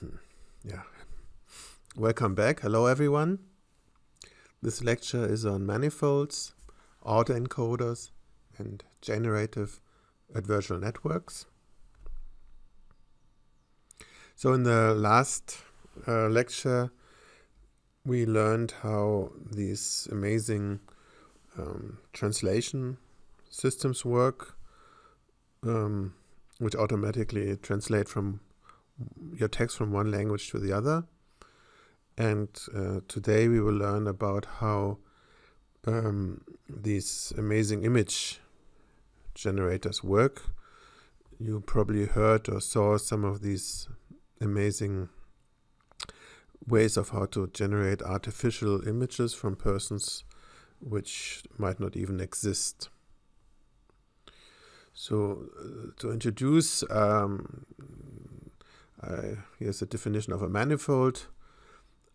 Hmm. yeah. Welcome back. Hello, everyone. This lecture is on manifolds, autoencoders, and generative adversarial networks. So in the last uh, lecture, we learned how these amazing um, translation systems work, um, which automatically translate from your text from one language to the other. And uh, today we will learn about how um, these amazing image generators work. You probably heard or saw some of these amazing ways of how to generate artificial images from persons which might not even exist. So uh, to introduce um, I, here's the definition of a manifold.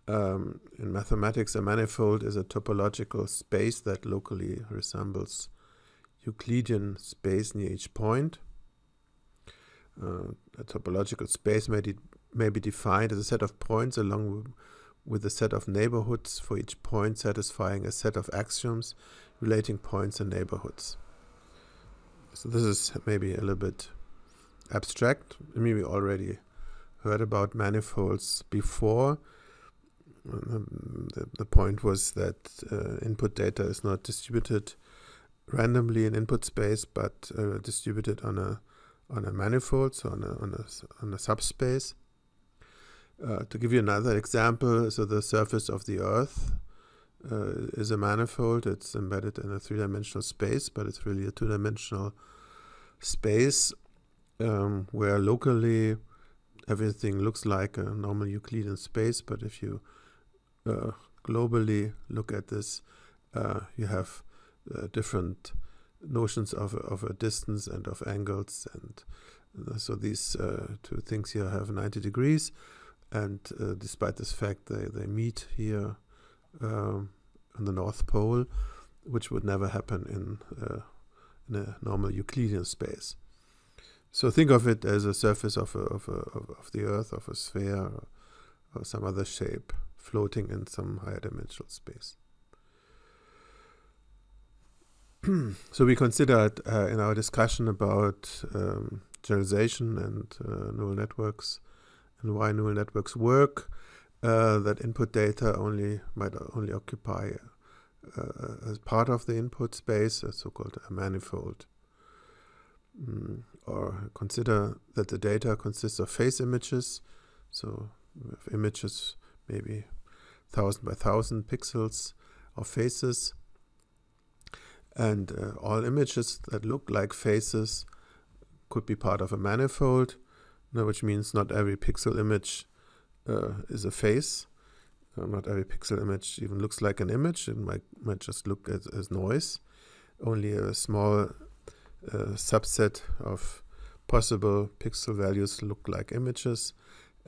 Um, in mathematics, a manifold is a topological space that locally resembles Euclidean space near each point. Uh, a topological space may, may be defined as a set of points along with a set of neighborhoods for each point satisfying a set of axioms relating points and neighborhoods. So this is maybe a little bit abstract. maybe already heard about manifolds before. Um, the, the point was that uh, input data is not distributed randomly in input space, but uh, distributed on a on a manifold, so on a on a, on a subspace. Uh, to give you another example, so the surface of the Earth uh, is a manifold. It's embedded in a three-dimensional space, but it's really a two-dimensional space um, where locally everything looks like a normal Euclidean space, but if you uh, globally look at this, uh, you have uh, different notions of, of a distance and of angles. And uh, so these uh, two things here have 90 degrees. And uh, despite this fact, they, they meet here um, in the North Pole, which would never happen in, in a normal Euclidean space. So think of it as a surface of, a, of, a, of the Earth, of a sphere, or, or some other shape, floating in some higher dimensional space. so we considered uh, in our discussion about um, generalization and uh, neural networks and why neural networks work uh, that input data only might only occupy uh, a part of the input space, a so-called manifold. Mm, or consider that the data consists of face images. So images maybe thousand by thousand pixels of faces. And uh, all images that look like faces could be part of a manifold, Now, which means not every pixel image uh, is a face. Uh, not every pixel image even looks like an image. It might, might just look as, as noise. Only a small a subset of possible pixel values look like images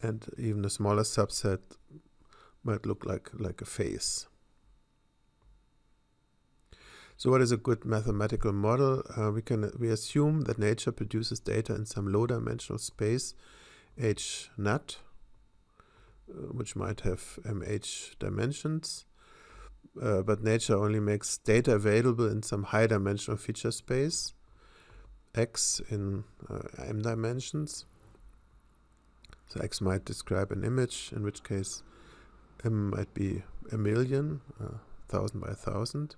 and even a smaller subset might look like, like a face. So what is a good mathematical model? Uh, we can we assume that nature produces data in some low-dimensional space, h nut, uh, which might have mh dimensions. Uh, but nature only makes data available in some high-dimensional feature space x in uh, m dimensions. So x might describe an image, in which case m might be a million, uh, thousand by thousand.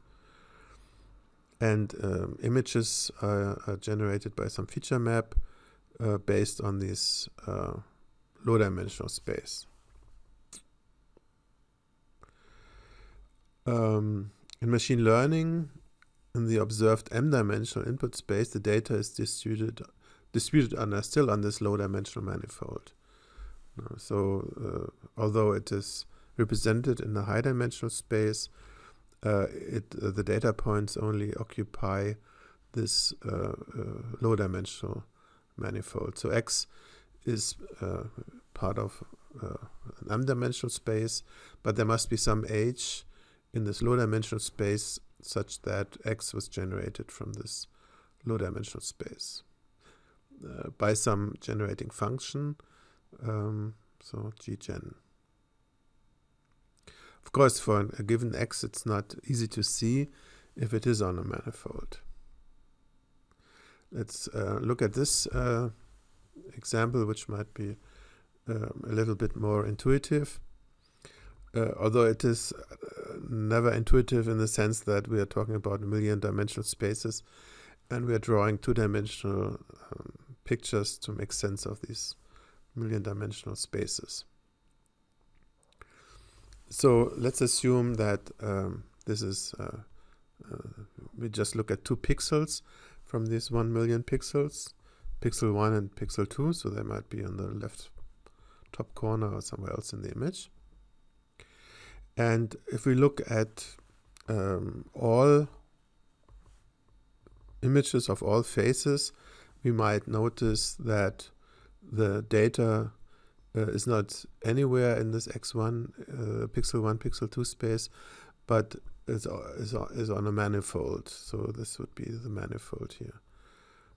And um, images are, are, generated by some feature map uh, based on this uh, low dimensional space. Um, in machine learning, in the observed m-dimensional input space, the data is distributed, distributed under, still on this low-dimensional manifold. So uh, although it is represented in the high-dimensional space, uh, it, uh, the data points only occupy this uh, uh, low-dimensional manifold. So x is uh, part of an m-dimensional space, but there must be some h in this low-dimensional space such that X was generated from this low-dimensional space uh, by some generating function, um, so ggen. Of course, for a given X, it's not easy to see if it is on a manifold. Let's uh, look at this uh, example, which might be um, a little bit more intuitive uh, although it is uh, never intuitive in the sense that we are talking about million dimensional spaces and we are drawing two dimensional um, pictures to make sense of these million dimensional spaces. So let's assume that um, this is, uh, uh, we just look at two pixels from these 1 million pixels, pixel 1 and pixel 2, so they might be on the left top corner or somewhere else in the image. And if we look at um, all images of all faces, we might notice that the data uh, is not anywhere in this x1, uh, pixel 1, pixel 2 space, but is, is, is on a manifold. So this would be the manifold here.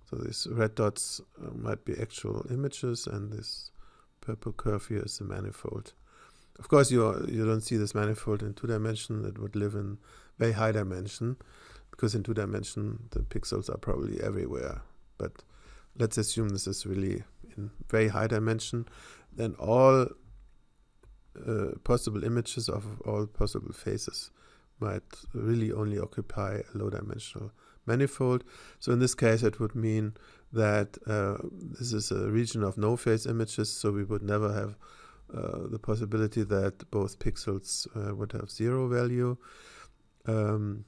So these red dots uh, might be actual images and this purple curve here is the manifold. Of course, you are, you don't see this manifold in two dimension. It would live in very high dimension, because in two dimension the pixels are probably everywhere. But let's assume this is really in very high dimension. Then all uh, possible images of all possible faces might really only occupy a low dimensional manifold. So in this case, it would mean that uh, this is a region of no face images, so we would never have uh, the possibility that both pixels uh, would have zero value um,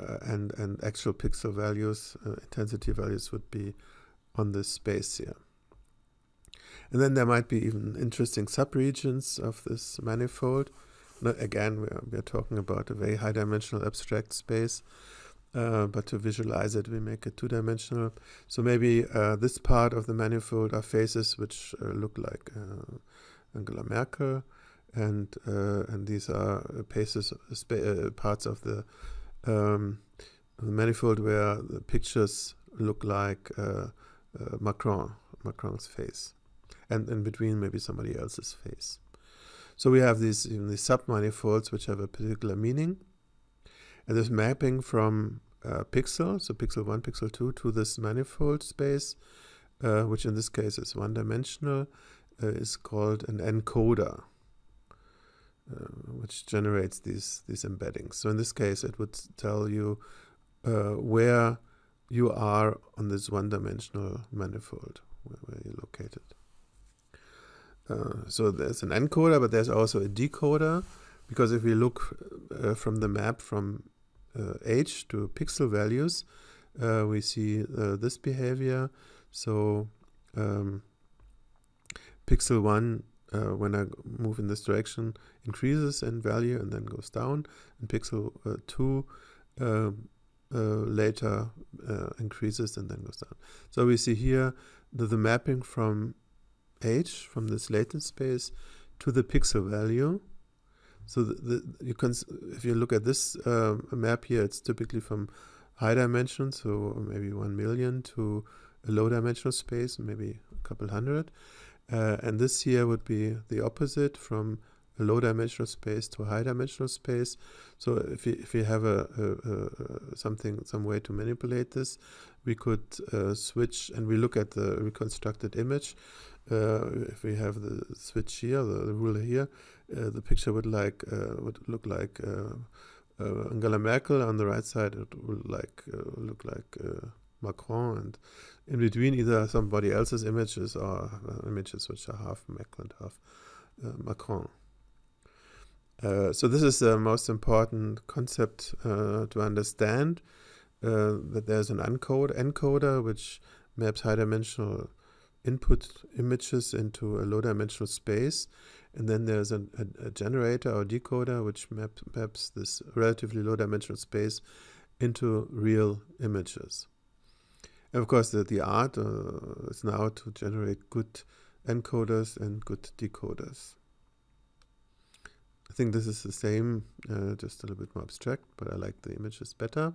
uh, and, and actual pixel values, uh, intensity values would be on this space here. And then there might be even interesting subregions of this manifold. Now, again, we are, we are talking about a very high dimensional abstract space. Uh, but to visualize it, we make it two-dimensional. So maybe uh, this part of the manifold are faces which uh, look like Angela Merkel, and uh, and these are paces, uh, parts of the, um, the, manifold where the pictures look like uh, uh, Macron, Macron's face, and in between maybe somebody else's face. So we have these even these submanifolds which have a particular meaning, and this mapping from uh, pixel, so pixel one, pixel two, to this manifold space, uh, which in this case is one-dimensional, uh, is called an encoder, uh, which generates these, these embeddings. So in this case, it would tell you uh, where you are on this one-dimensional manifold, where, where, you're located. Uh, so there's an encoder, but there's also a decoder, because if we look uh, from the map from age to pixel values, uh, we see uh, this behavior. So um, pixel 1 uh, when I move in this direction increases in value and then goes down and pixel uh, 2 um, uh, later uh, increases and then goes down. So we see here the, the, mapping from H, from this latent space to the pixel value. So the, the, you can if you look at this um, map here it's typically from high dimension so maybe 1 million to a low dimensional space maybe a couple hundred uh, and this here would be the opposite from a low dimensional space to a high dimensional space. So if we, if we have a, a, a something, some way to manipulate this, we could uh, switch and we look at the reconstructed image. Uh, if we have the switch here, the, the ruler here, uh, the picture would like uh, would look like uh, Angela Merkel on the right side. It would like look like Macron, and in between either somebody else's images or uh, images which are half Macron, half uh, Macron. Uh, so this is the most important concept uh, to understand uh, that there's an encode, encoder which maps high-dimensional input images into a low-dimensional space, and then there's an, a, a, generator or decoder which map, maps this relatively low-dimensional space into real images of course, the, the art uh, is now to generate good encoders and good decoders. I think this is the same, uh, just a little bit more abstract, but I like the images better.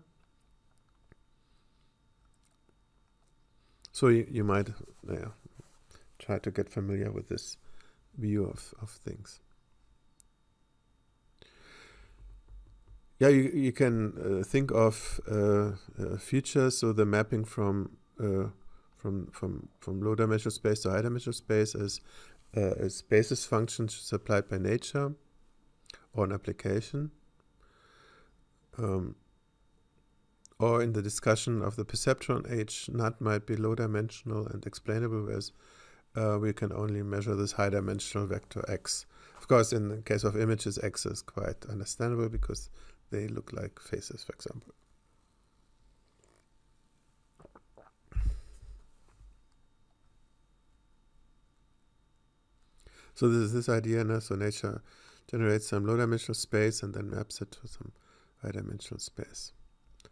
So you, you might uh, try to get familiar with this view of, of things. Yeah, you, you can uh, think of uh, uh, features, so the mapping from uh, from from from low dimensional space to high dimensional space as a uh, basis function supplied by nature or an application. Um, or in the discussion of the perceptron h NUT might be low dimensional and explainable, whereas uh, we can only measure this high dimensional vector x. Of course, in the case of images, x is quite understandable because they look like faces, for example. So this is this idea now. So nature generates some low-dimensional space and then maps it to some high-dimensional space.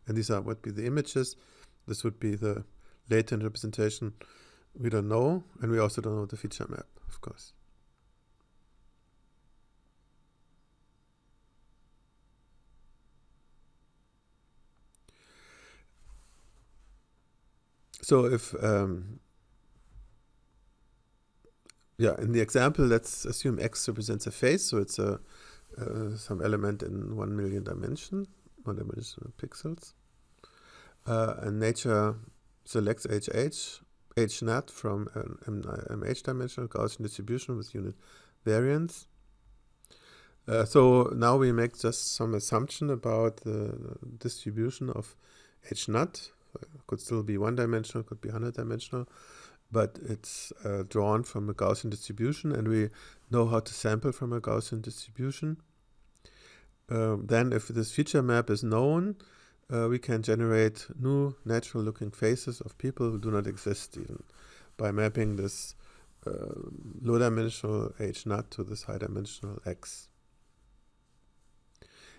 And these are would be the images. This would be the latent representation. We don't know, and we also don't know the feature map, of course. So if, um, yeah, in the example, let's assume X represents a face. So it's a uh, some element in 1 million dimension, 1 of pixels. Uh, and nature selects HH, HNAT from an MH dimensional Gaussian distribution with unit variance. Uh, so now we make just some assumption about the distribution of HNAT it could still be one dimensional, could be 100 dimensional, but it's uh, drawn from a Gaussian distribution, and we know how to sample from a Gaussian distribution. Um, then, if this feature map is known, uh, we can generate new natural looking faces of people who do not exist even by mapping this uh, low dimensional h naught to this high dimensional x.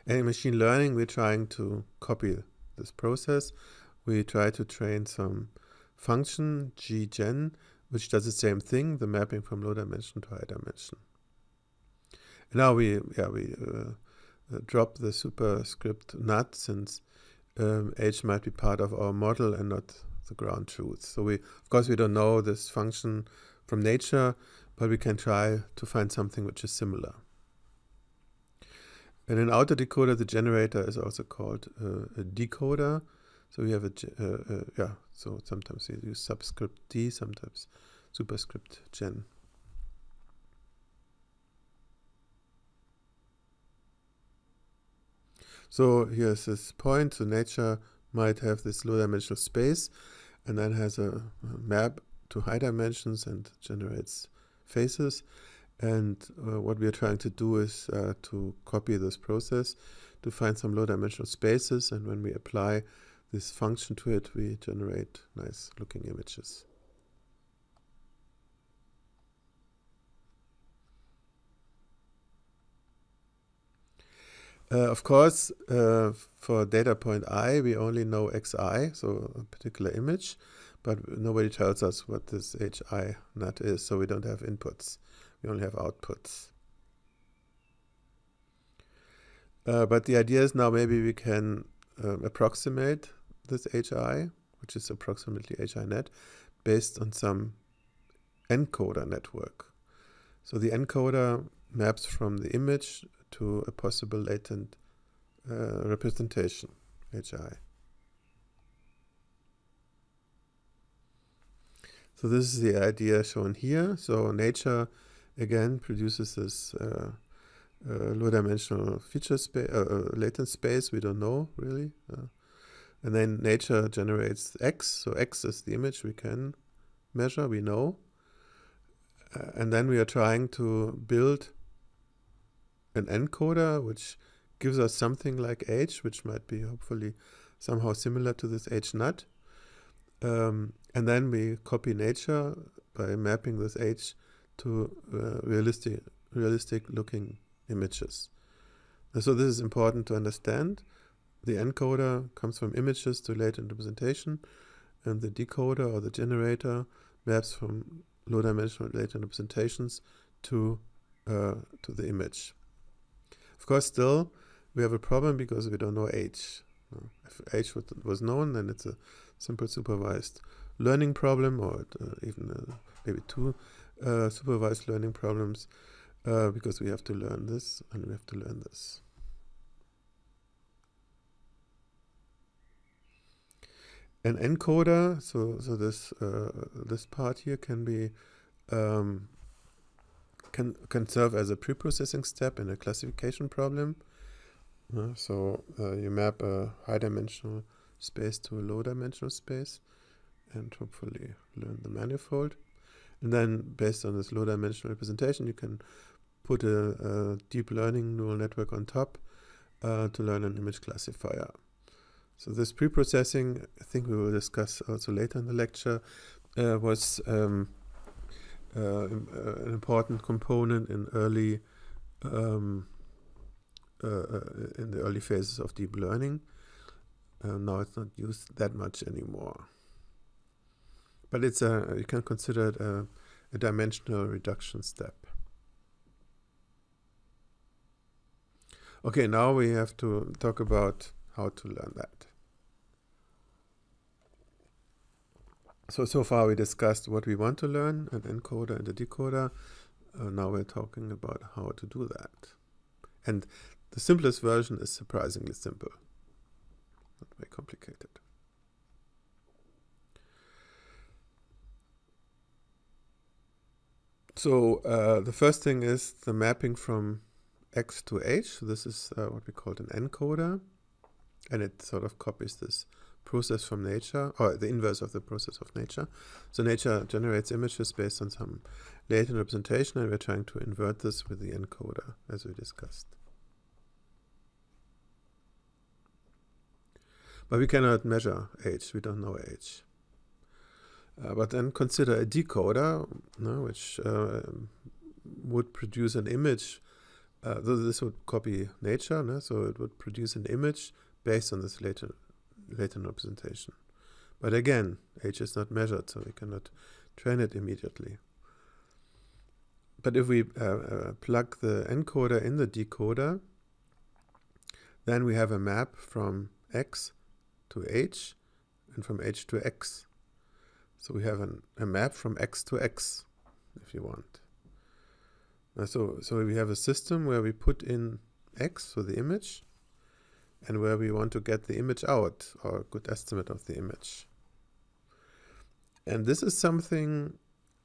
And in machine learning, we're trying to copy this process we try to train some function ggen, which does the same thing, the mapping from low dimension to high dimension. And now we, yeah, we uh, uh drop the superscript not since um, h might be part of our model and not the ground truth. So we, of course, we don't know this function from nature, but we can try to find something which is similar. And an autoencoder, the generator is also called uh, a decoder. So we have a, uh, uh, yeah, so sometimes you use subscript D, sometimes superscript gen. So here's this point, so nature might have this low dimensional space and then has a map to high dimensions and generates faces. And uh, what we are trying to do is uh, to copy this process to find some low dimensional spaces and when we apply this function to it, we generate nice looking images. Uh, of course, uh, for data point i, we only know xi, so a particular image, but nobody tells us what this hi nut is, so we don't have inputs. We only have outputs. Uh, but the idea is now maybe we can um, approximate this HI, which is approximately hi net, based on some encoder network. So the encoder maps from the image to a possible latent uh, representation, HI. So this is the idea shown here. So nature, again, produces this uh, uh, low-dimensional feature space, uh, uh, latent space. We don't know, really. Uh, and then nature generates x. So x is the image we can measure, we know. Uh, and then we are trying to build an encoder, which gives us something like h, which might be hopefully somehow similar to this h nut. Um, and then we copy nature by mapping this h to uh, realistic, realistic looking images. And so this is important to understand. The encoder comes from images to latent representation, and the decoder or the generator maps from low-dimensional latent representations to uh, to the image. Of course, still we have a problem because we don't know h. If h was known, then it's a simple supervised learning problem, or uh, even uh, maybe two uh, supervised learning problems, uh, because we have to learn this and we have to learn this. an encoder. So so this uh, this part here can be um, can can serve as a pre-processing step in a classification problem. Uh, so uh, you map a high-dimensional space to a low-dimensional space, and hopefully learn the manifold. And then based on this low-dimensional representation, you can put a, a, deep learning neural network on top uh, to learn an image classifier. So this pre-processing, I think we will discuss also later in the lecture, uh, was um, uh, uh an important component in early um, uh, uh, in the early phases of deep learning. now it's not used that much anymore, but it's a you can consider it a, a dimensional reduction step. Okay, now we have to talk about how to learn that. So, so far we discussed what we want to learn, an encoder and a decoder. Uh, now we're talking about how to do that. And the simplest version is surprisingly simple. Not very complicated. So uh, the first thing is the mapping from X to H. This is uh, what we called an encoder and it sort of copies this process from nature or the inverse of the process of nature so nature generates images based on some latent representation and we're trying to invert this with the encoder as we discussed but we cannot measure age we don't know age uh, but then consider a decoder no, which uh, would produce an image uh, this would copy nature, no? so it would produce an image based on this later, latent representation. But again, h is not measured, so we cannot train it immediately. But if we uh, uh, plug the encoder in the decoder, then we have a map from x to h and from h to x. So we have an, a map from x to x, if you want. Uh, so, so we have a system where we put in x, so the image, and where we want to get the image out or a good estimate of the image. And this is something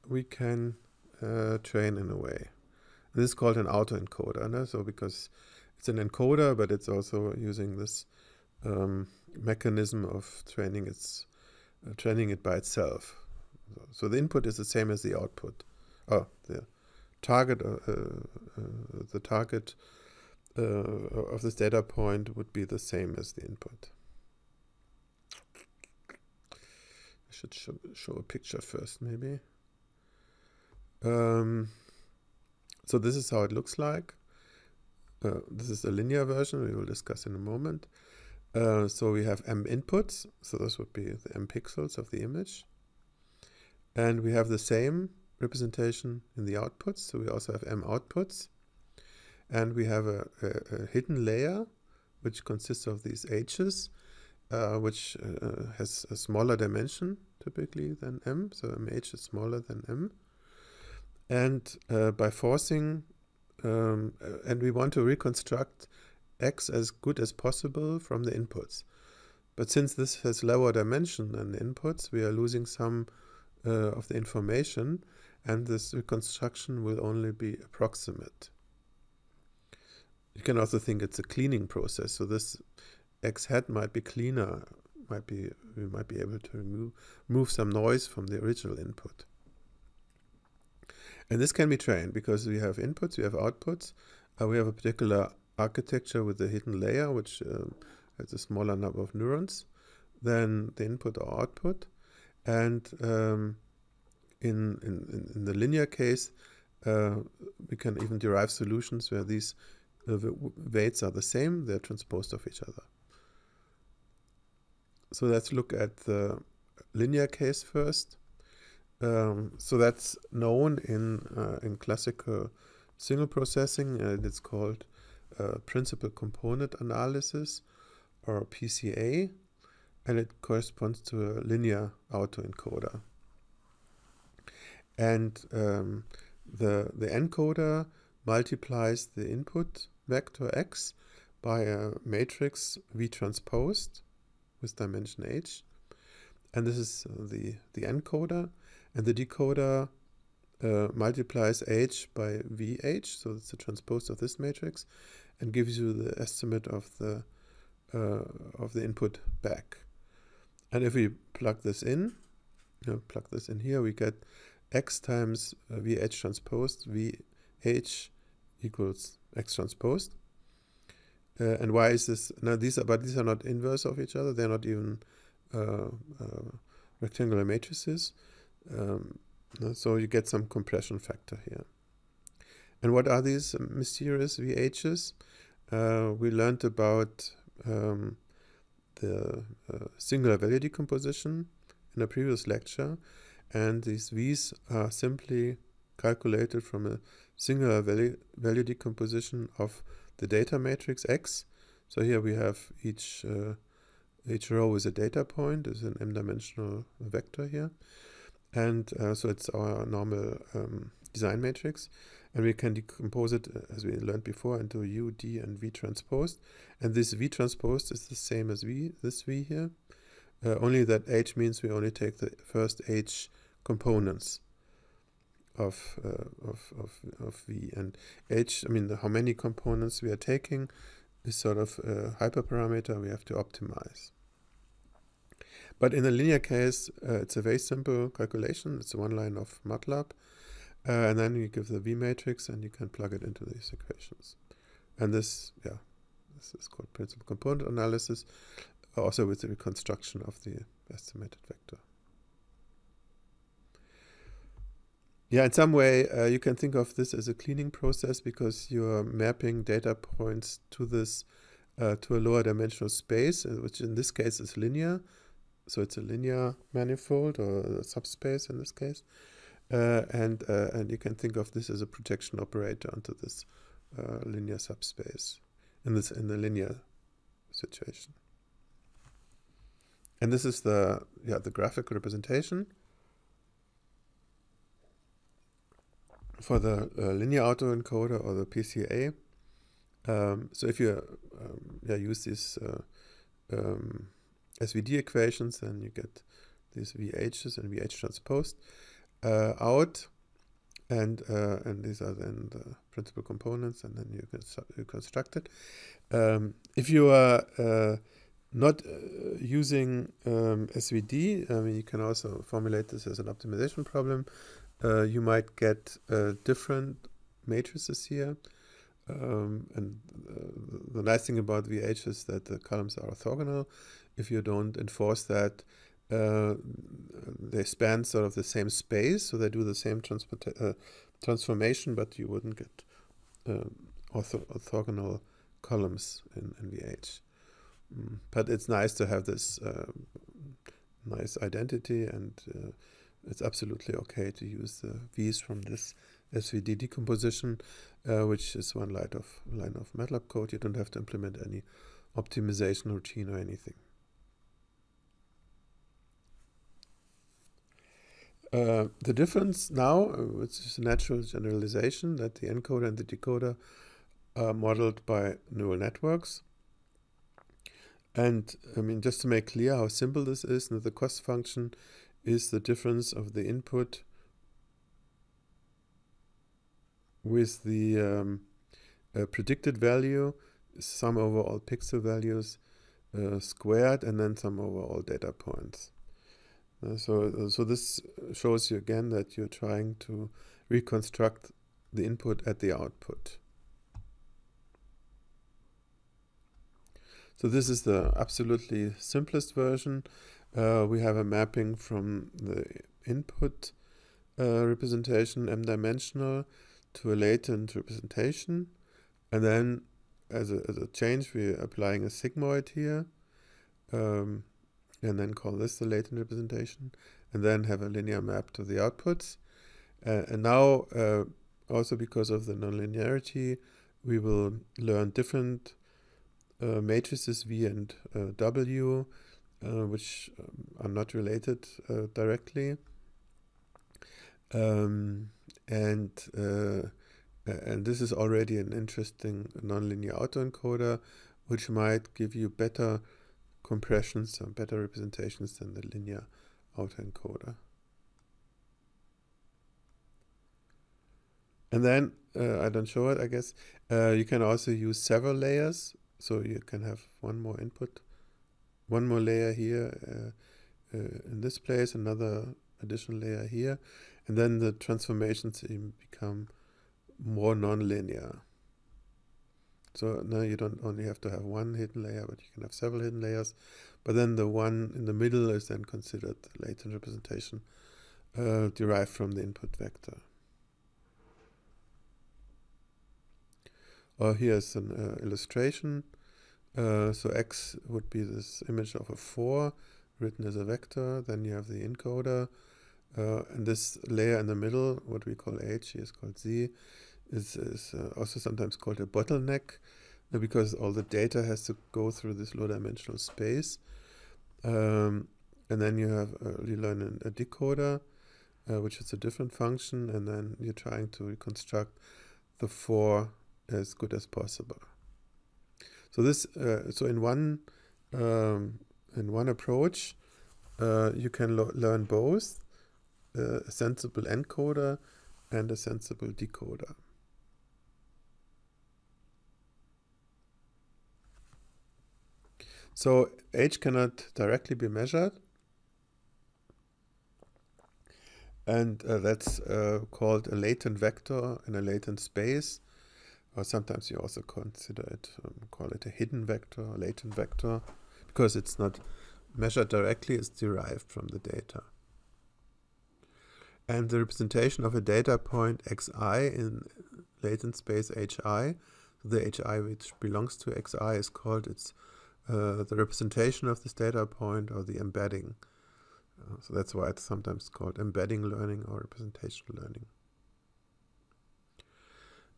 we can uh, train in a way. this is called an autoencoder. No? So because it's an encoder, but it's also using this um, mechanism of training its uh, training it by itself. So the input is the same as the output. Oh, the target uh, uh, uh the target uh, of this data point would be the same as the input. I should show, show a picture first, maybe. Um, so this is how it looks like. Uh, this is a linear version we will discuss in a moment. Uh, so we have m inputs, so this would be the m pixels of the image. And we have the same representation in the outputs, so we also have m outputs. And we have a, a, a hidden layer, which consists of these H's, uh, which uh, has a smaller dimension typically than M. So MH is smaller than M. And uh, by forcing, um, uh, and we want to reconstruct X as good as possible from the inputs. But since this has lower dimension than the inputs, we are losing some uh, of the information and this reconstruction will only be approximate. You can also think it's a cleaning process. So this X head might be cleaner, might be we might be able to remove, some noise from the original input. And this can be trained because we have inputs, we have outputs, uh, we have a particular architecture with a hidden layer which um, has a smaller number of neurons than the input or output. And um, in, in, in the linear case, uh, we can even derive solutions where these the weights are the same, they're transposed of each other. So let's look at the linear case first. Um, so that's known in, uh, in classical signal processing and it's called uh, principal component analysis or PCA and it corresponds to a linear autoencoder. And um, the, the encoder multiplies the input vector x by a matrix v transposed with dimension h. And this is uh, the, the encoder. And the decoder uh, multiplies h by vh, so it's the transpose of this matrix, and gives you the estimate of the, uh, of the input back. And if we plug this in, you know, plug this in here, we get x times uh, vh transposed vh equals X transposed. Uh, and why is this? Now these are, but these are not inverse of each other. They're not even uh, uh rectangular matrices. Um, so you get some compression factor here. And what are these mysterious VHs? Uh, we learned about um, the uh, singular value decomposition in a previous lecture. And these V's are simply calculated from a singular value, value decomposition of the data matrix X. So here we have each uh, each row is a data point, is an m-dimensional vector here. And uh, so it's our normal um, design matrix. And we can decompose it, uh, as we learned before, into U, D, and V transposed. And this V transposed is the same as V, this V here. Uh, only that H means we only take the first H components of, uh, of, of, of V. And H, I mean, the, how many components we are taking is sort of a uh, hyperparameter we have to optimize. But in the linear case, uh, it's a very simple calculation. It's one line of MATLAB. Uh, and then you give the V matrix and you can plug it into these equations. And this, yeah, this is called principal component analysis, also with the reconstruction of the estimated vector. Yeah, in some way, uh, you can think of this as a cleaning process because you're mapping data points to this uh, to a lower dimensional space, uh, which in this case is linear. So it's a linear manifold or subspace in this case, uh, and uh, and you can think of this as a projection operator onto this uh, linear subspace in this in the linear situation. And this is the yeah the graphic representation. for the uh, linear autoencoder or the PCA. Um, so if you um, yeah, use these uh, um, SVD equations, then you get these VHs and VH transposed uh, out, and uh, and these are then the principal components, and then you can you construct it. Um, if you are uh, not uh, using um, SVD, I mean, you can also formulate this as an optimization problem uh, you might get uh, different matrices here. Um, and uh, the nice thing about VH is that the columns are orthogonal. If you don't enforce that, uh, they span sort of the same space, so they do the same uh, transformation, but you wouldn't get uh, ortho orthogonal columns in, in VH. Mm. But it's nice to have this um, nice identity and it's absolutely okay to use the V's from this SVD decomposition, uh, which is one line of, line of MATLAB code. You don't have to implement any optimization routine or anything. Uh, the difference now, which uh, is a natural generalization, that the encoder and the decoder are modeled by neural networks. And I mean, just to make clear how simple this is, the cost function is the difference of the input with the um, uh, predicted value, sum over all pixel values uh, squared, and then sum over all data points. Uh, so, uh, so this shows you again that you're trying to reconstruct the input at the output. So this is the absolutely simplest version. Uh, we have a mapping from the input uh, representation m-dimensional to a latent representation and then as a, as a change we're applying a sigmoid here um, and then call this the latent representation and then have a linear map to the outputs uh, and now uh, also because of the nonlinearity we will learn different uh, matrices V and uh, W uh, which um, are not related uh, directly. Um, and uh, and this is already an interesting nonlinear autoencoder, which might give you better compressions and better representations than the linear autoencoder. And then, uh, I don't show it, I guess, uh, you can also use several layers. So you can have one more input one more layer here uh, uh, in this place, another additional layer here, and then the transformations become more nonlinear. So now you don't only have to have one hidden layer, but you can have several hidden layers. But then the one in the middle is then considered the latent representation uh, derived from the input vector. Or here's an uh, illustration uh, so x would be this image of a 4 written as a vector. Then you have the encoder. Uh, and this layer in the middle, what we call H, is called Z, is, is uh, also sometimes called a bottleneck uh, because all the data has to go through this low-dimensional space. Um, and then you have uh, you learn a decoder, uh, which is a different function, and then you're trying to reconstruct the four as good as possible. So this, uh, so in one, um, in one approach, uh, you can learn both uh, a sensible encoder and a sensible decoder. So age cannot directly be measured. And uh, that's uh, called a latent vector in a latent space. Or sometimes you also consider it, um, call it a hidden vector, latent vector, because it's not measured directly, it's derived from the data. And the representation of a data point xi in latent space hi, the hi which belongs to xi is called its uh, the representation of this data point or the embedding. Uh, so that's why it's sometimes called embedding learning or representation learning.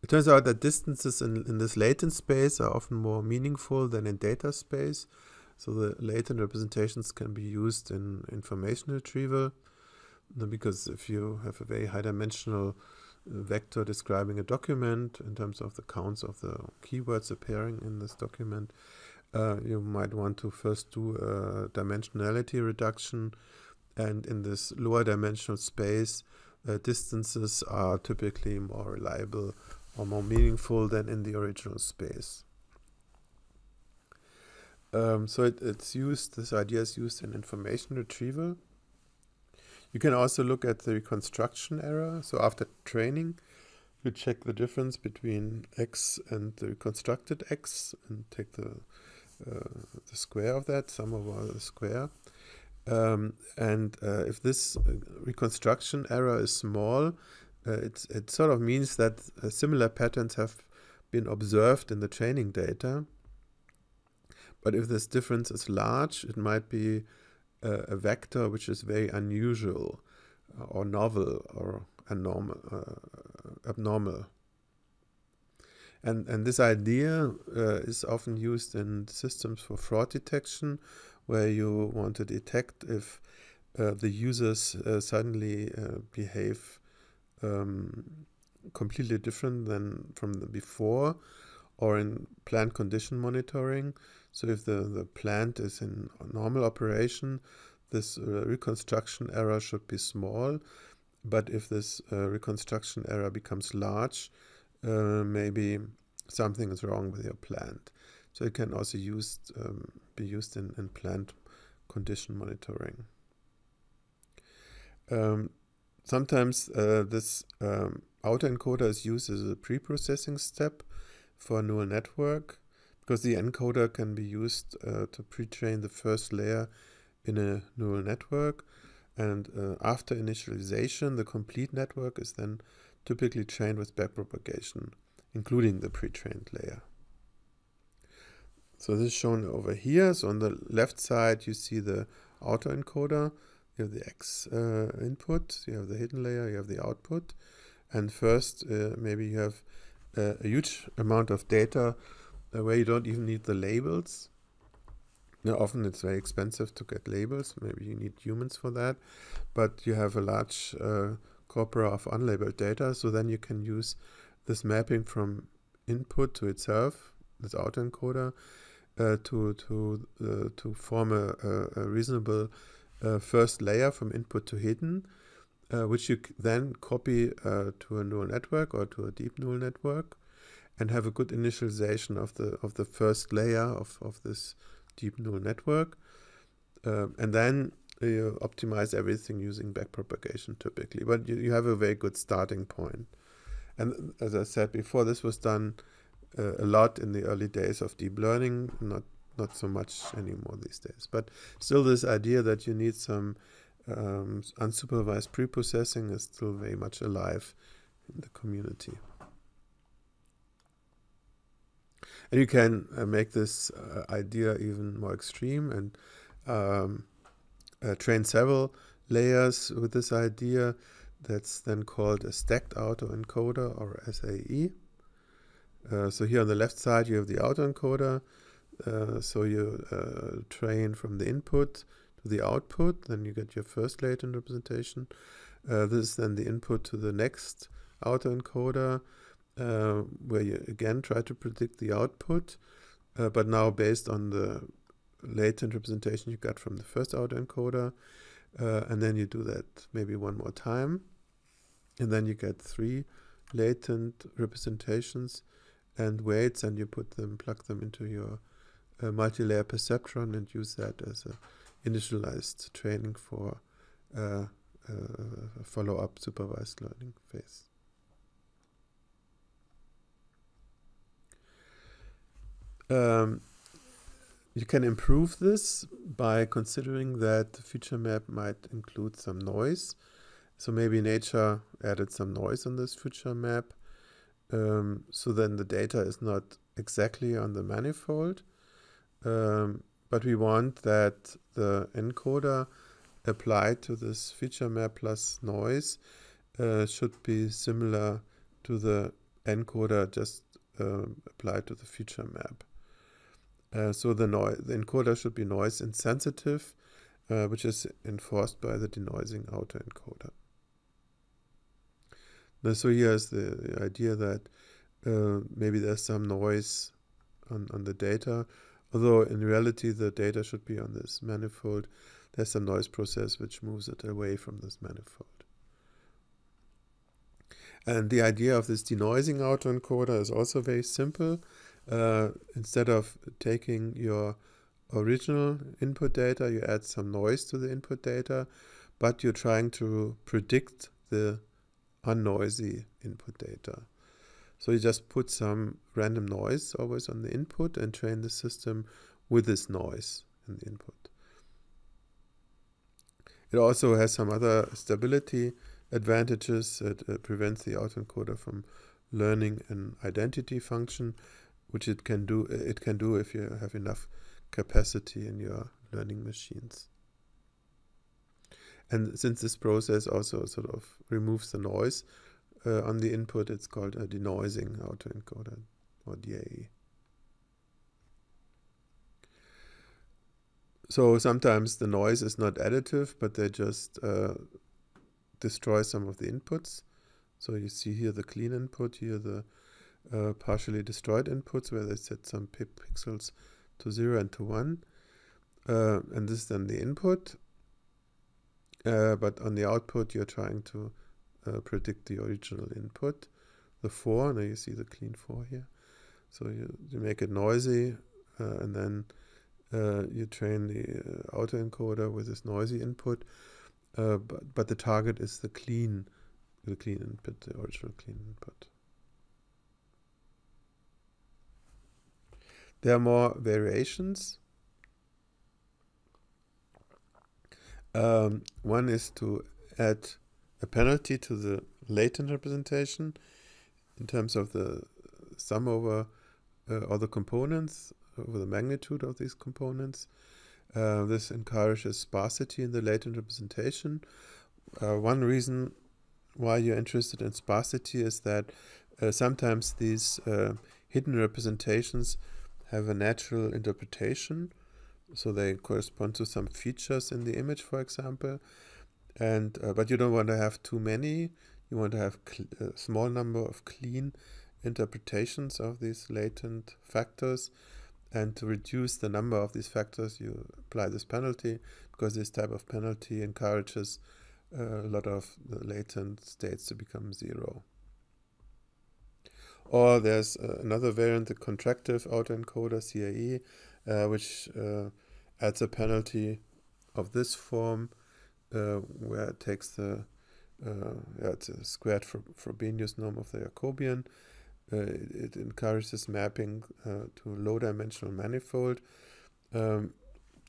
It turns out that distances in, in this latent space are often more meaningful than in data space. So the latent representations can be used in information retrieval because if you have a very high dimensional uh, vector describing a document in terms of the counts of the keywords appearing in this document, uh, you might want to first do a dimensionality reduction. And in this lower dimensional space, uh, distances are typically more reliable or more meaningful than in the original space. Um, so it, it's used, this idea is used in information retrieval. You can also look at the reconstruction error. So after training, you check the difference between x and the reconstructed x and take the, uh, the square of that, sum over the square. Um, and uh, if this uh, reconstruction error is small, uh, it, it sort of means that uh, similar patterns have been observed in the training data. But if this difference is large, it might be uh, a vector which is very unusual uh, or novel or uh, abnormal. And, and this idea is often used in systems for fraud detection, where you want to detect if the users suddenly behave um, completely different than from before or in plant condition monitoring. So if the, the plant is in normal operation, this uh, reconstruction error should be small. But if this uh, reconstruction error becomes large, uh, maybe something is wrong with your plant. So it can also used, um, be used in, in plant condition monitoring. Um, sometimes uh, this um, autoencoder is used as a pre-processing step for a neural network because the encoder can be used uh, to pre-train the first layer in a neural network and uh, after initialization the complete network is then typically trained with backpropagation including the pre-trained layer. So this is shown over here. So on the left side you see the autoencoder you have the X uh, input, you have the hidden layer, you have the output. And first, uh, maybe you have uh, a huge amount of data uh, where you don't even need the labels. Now, often it's very expensive to get labels. Maybe you need humans for that. But you have a large uh, corpora of unlabeled data. So then you can use this mapping from input to itself, this autoencoder, uh, to to uh, to form a, a, a reasonable uh, first layer from input to hidden, uh, which you then copy uh, to a neural network or to a deep neural network and have a good initialization of the of the first layer of, of this deep neural network. Um, and then you optimize everything using backpropagation typically, but you, you have a very good starting point. And as I said before, this was done uh, a lot in the early days of deep learning, not not so much anymore these days. But still, this idea that you need some um, unsupervised preprocessing is still very much alive in the community. And you can uh, make this uh, idea even more extreme and um, uh, train several layers with this idea that's then called a stacked autoencoder or SAE. Uh, so here on the left side you have the autoencoder, uh, so you uh, train from the input to the output, then you get your first latent representation. Uh, this is then the input to the next autoencoder, uh, where you again try to predict the output, uh, but now based on the latent representation you got from the first autoencoder. and then you do that maybe one more time. And then you get three latent representations and weights, and you put them, plug them into your a multi-layer perceptron and use that as a initialized training for uh, uh follow-up supervised learning phase. Um, you can improve this by considering that the feature map might include some noise. So maybe nature added some noise on this feature map. Um, so then the data is not exactly on the manifold. Um, but we want that the encoder applied to this feature map plus noise uh, should be similar to the encoder just uh, applied to the feature map. Uh, so the, the encoder should be noise insensitive, uh, which is enforced by the denoising autoencoder. Now, so here's the, the idea that uh, maybe there's some noise on, on the data, Although in reality, the data should be on this manifold. There's some noise process which moves it away from this manifold. And the idea of this denoising autoencoder is also very simple. Uh, instead of taking your original input data, you add some noise to the input data, but you're trying to predict the unnoisy input data. So you just put some random noise always on the input and train the system with this noise in the input. It also has some other stability advantages. It uh, prevents the autoencoder from learning an identity function, which it can do. Uh, it can do if you have enough capacity in your learning machines. And since this process also sort of removes the noise, uh, on the input, it's called a uh, denoising autoencoder or DAE. So sometimes the noise is not additive, but they just uh, destroy some of the inputs. So you see here the clean input, here the uh, partially destroyed inputs where they set some pixels to 0 and to 1. Uh, and this is then the input. Uh, but on the output, you're trying to uh, predict the original input, the 4. Now you see the clean 4 here. So you, you make it noisy, uh, and then uh, you train the uh, autoencoder with this noisy input. Uh, but, but the target is the clean, the clean input, the original clean input. There are more variations. Um, one is to add a penalty to the latent representation in terms of the sum over uh, all the components, over the magnitude of these components. Uh, this encourages sparsity in the latent representation. Uh, one reason why you're interested in sparsity is that uh, sometimes these uh, hidden representations have a natural interpretation. So they correspond to some features in the image, for example and uh, but you don't want to have too many you want to have a small number of clean interpretations of these latent factors and to reduce the number of these factors you apply this penalty because this type of penalty encourages uh, a lot of the latent states to become zero or there's uh, another variant the contractive autoencoder CAE uh, which uh, adds a penalty of this form uh, where it takes the uh, yeah, it's a squared Frobenius norm of the Jacobian. Uh, it, it, encourages mapping to low-dimensional manifold. Um,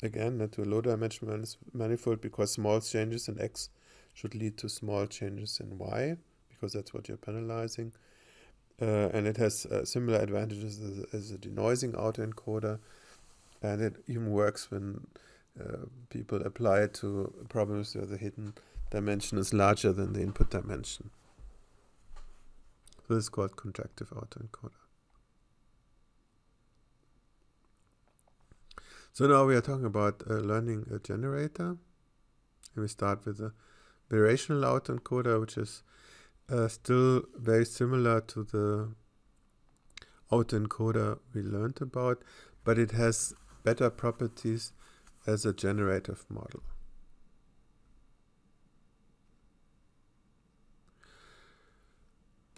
again, not to a low-dimensional manifold because small changes in x should lead to small changes in y because that's what you're penalizing. Uh, and it has uh, similar advantages as, as a denoising autoencoder, and it even works when uh, people apply to problems where the hidden dimension is larger than the input dimension. So this is called contractive autoencoder. So now we are talking about uh, learning a generator. And we start with a variational autoencoder, which is uh, still very similar to the autoencoder we learned about, but it has better properties as a generative model.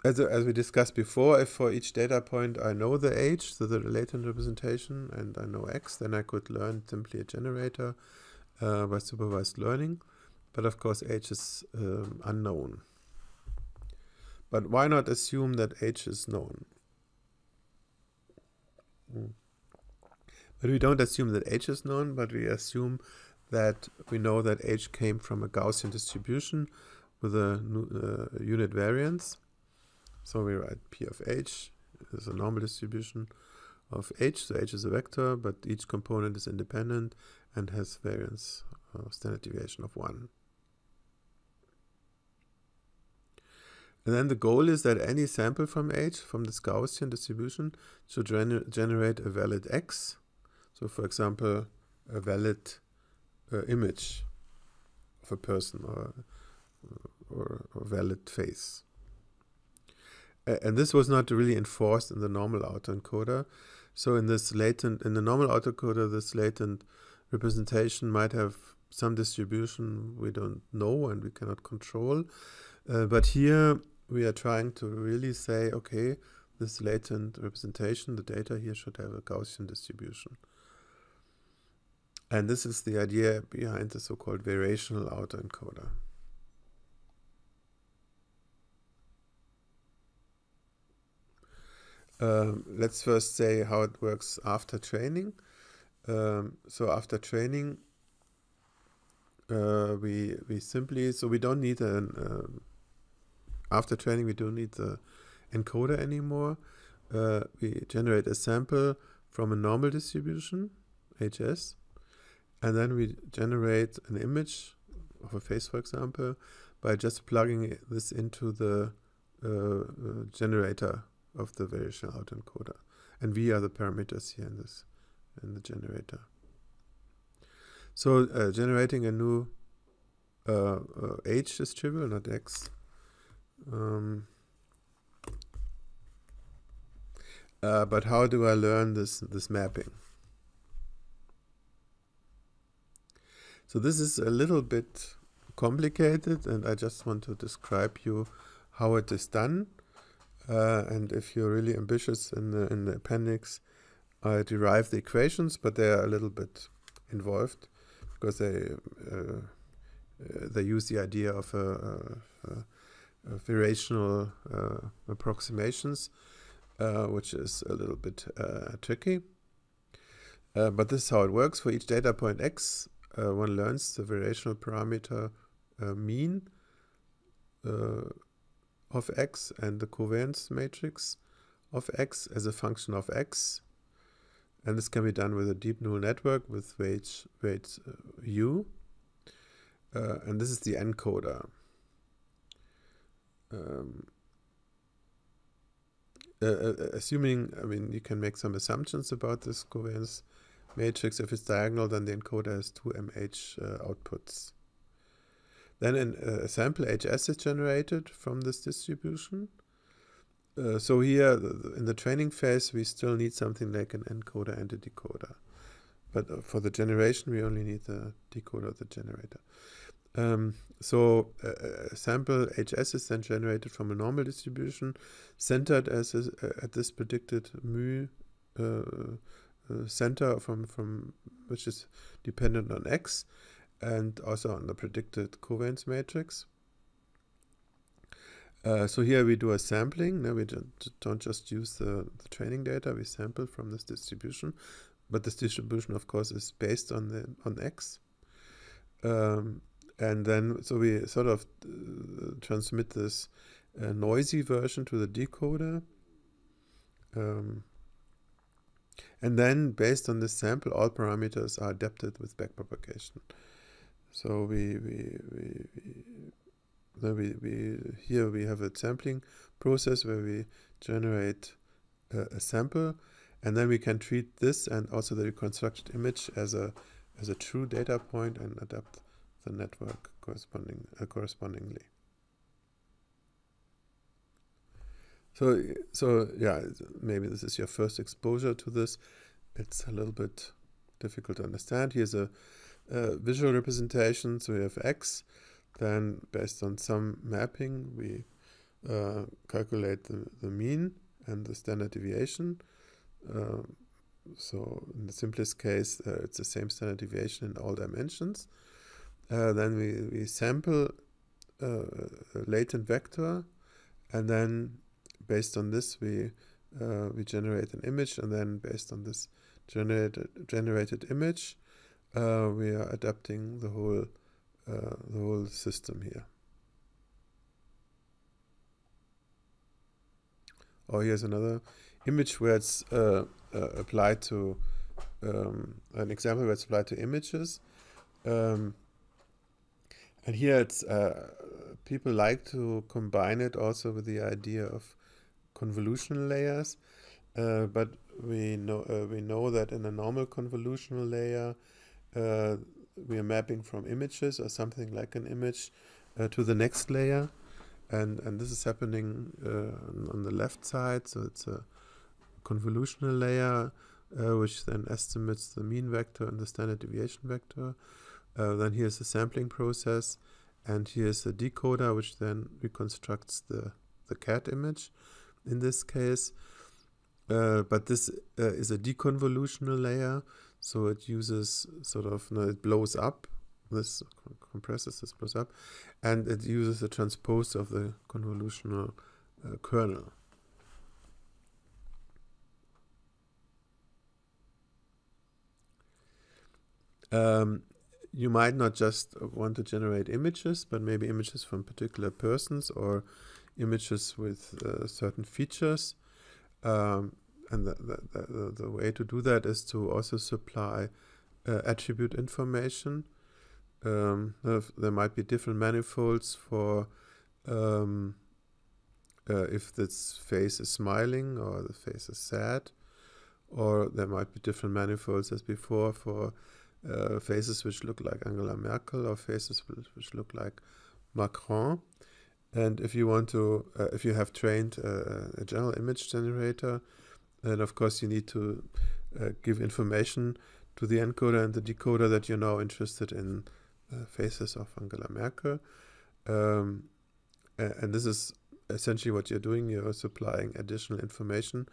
As, as we discussed before, if for each data point I know the age, so the latent representation, and I know x, then I could learn simply a generator uh, by supervised learning. But of course, age is um, unknown. But why not assume that age is known? Mm. But we don't assume that h is known, but we assume that we know that h came from a Gaussian distribution with a uh, unit variance. So we write p of h is a normal distribution of h. So h is a vector, but each component is independent and has variance uh, standard deviation of 1. And then the goal is that any sample from H, from this Gaussian distribution, should gener generate a valid X so for example, a valid uh, image of a person or, uh, or, or valid face. and this was not really enforced in the normal autoencoder. So in this latent, in the normal autoencoder, this latent representation might have some distribution we don't know and we cannot control. Uh, but here we are trying to really say, okay, this latent representation, the data here should have a Gaussian distribution. And this is the idea behind the so-called variational autoencoder. Um, let's first say how it works after training. Um, so after training, uh, we we simply so we don't need an um, after training we don't need the encoder anymore. Uh, we generate a sample from a normal distribution HS and then we generate an image of a face, for example, by just plugging this into the uh, uh generator of the variational autoencoder. And we are the parameters here in this, in the generator. So uh, generating a new uh, H uh, is trivial, not X. Um, uh, but how do I learn this this mapping? So this is a little bit complicated and I just want to describe you how it is done. Uh, and if you're really ambitious in the, in the appendix, I derive the equations, but they are a little bit involved because they uh, they use the idea of a, uh, a, uh, a uh, variational uh, approximations, which is a little bit tricky. but this is how it works. For each data point x, uh, one learns the variational parameter uh, mean uh, of x and the covariance matrix of x as a function of x. And this can be done with a deep neural network with weight, weight uh, u. Uh, and this is the encoder. Um, uh, assuming, I mean, you can make some assumptions about this covariance matrix. If it's diagonal, then the encoder has two MH uh, outputs. Then an, uh, a sample HS is generated from this distribution. Uh, so here in the training phase, we still need something like an encoder and a decoder. But uh, for the generation, we only need the decoder, the generator. Um, so uh, a uh, sample HS is then generated from a normal distribution centered as uh, at this predicted mu uh, uh, center from from which is dependent on x and also on the predicted covariance matrix. Uh, so here we do a sampling. Now we don't, don't just use the, the, training data. We sample from this distribution, but this distribution, of course, is based on the on x. Um, and then, so we sort of uh, transmit this uh, noisy version to the decoder. Um, and then based on this sample, all parameters are adapted with backpropagation. So we, we, we, we, we, we here we have a sampling process where we generate a, a, sample and then we can treat this and also the reconstructed image as a as a true data point and adapt the network corresponding uh, correspondingly. So, so yeah, maybe this is your first exposure to this. It's a little bit difficult to understand. Here's a, a visual representation. So we have x. Then based on some mapping, we uh, calculate the, the mean and the standard deviation. Uh, so in the simplest case, uh, it's the same standard deviation in all dimensions. Uh, then we, we sample uh, a latent vector and then based on this, we uh, we generate an image, and then based on this generated generated image, uh, we are adapting the whole uh, the whole system here. Oh, here's another image where it's uh, uh, applied to um, an example where it's applied to images. Um, and here it's uh, people like to combine it also with the idea of convolutional layers. Uh, but we know uh, we know that in a normal convolutional layer, uh, we are mapping from images or something like an image uh, to the next layer, and and this is happening uh, on the left side. So it's a convolutional layer, uh, which then estimates the mean vector and the standard deviation vector. then here's the sampling process, and here's the decoder, which then reconstructs the the cat image in this case. Uh, but this uh, is a deconvolutional layer, so it uses sort of, it blows up, this compresses, this blows up, and it uses the transpose of the convolutional uh, kernel. Um, you might not just want to generate images, but maybe images from particular persons or images with uh, certain features. Um, and the, the, the, way to do that is to also supply uh, attribute information. Um, there might be different manifolds for um, uh, if this face is smiling or the face is sad, or there might be different manifolds as before for uh, faces which look like Angela Merkel or faces which look like Macron. And if you want to, uh, if you have trained uh, a general image generator, then of course you need to uh, give information to the encoder and the decoder that you're now interested in uh, faces of Angela Merkel. Um, and this is essentially what you're doing. You're supplying additional information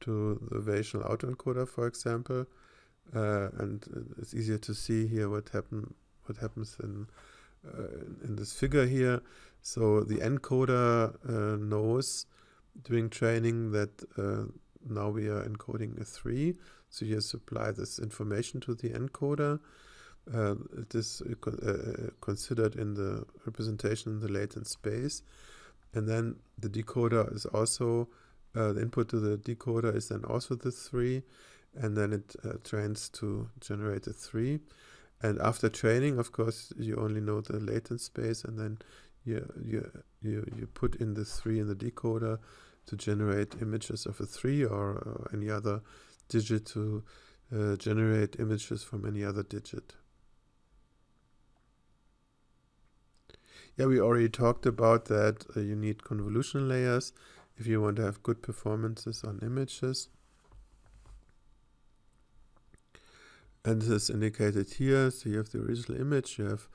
to the variational autoencoder, for example. Uh, and it's easier to see here what happen what happens in uh, in this figure here. So the encoder uh, knows during training that uh, now we are encoding a 3. So you supply this information to the encoder. Uh, it is uh, considered in the representation in the latent space. And then the decoder is also, uh, the input to the decoder is then also the 3. And then it trains to generate a 3 and after training, of course, you only know the latent space, and then you you you, you put in the three in the decoder to generate images of a three or, or any other digit to uh, generate images from any other digit. Yeah, we already talked about that. Uh, you need convolution layers if you want to have good performances on images. And this is indicated here. So you have the original image, you have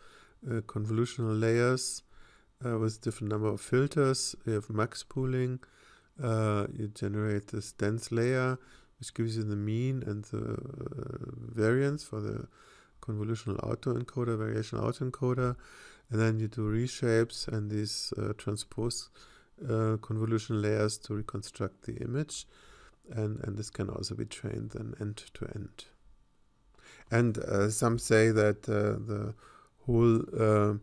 uh, convolutional layers uh, with different number of filters, you have max pooling, uh, you generate this dense layer, which gives you the mean and the uh, variance for the convolutional autoencoder, variation autoencoder, and then you do reshapes and these uh, transpose uh, convolution layers to reconstruct the image. And, and this can also be trained then end to end. And uh, some say that uh, the whole uh,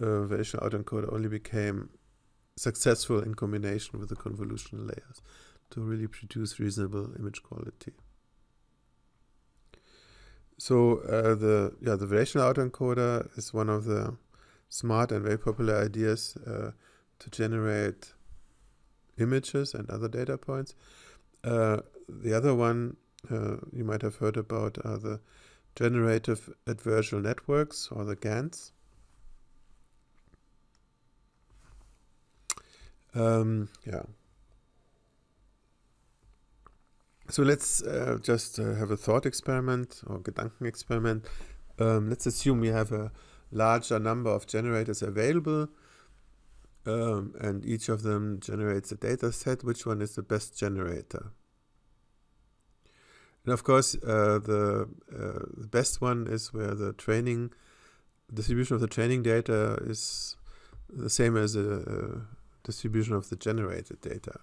variational uh, autoencoder only became successful in combination with the convolutional layers to really produce reasonable image quality. So uh, the yeah the variational autoencoder is one of the smart and very popular ideas uh, to generate images and other data points. the other one uh, you might have heard about are the generative adversarial networks or the GANs. Um, yeah. So let's uh, just uh, have a thought experiment or Gedanken experiment. Um, let's assume we have a larger number of generators available um, and each of them generates a data set. Which one is the best generator? And of course, uh, the, uh, the best one is where the training distribution of the training data is the same as the uh, distribution of the generated data.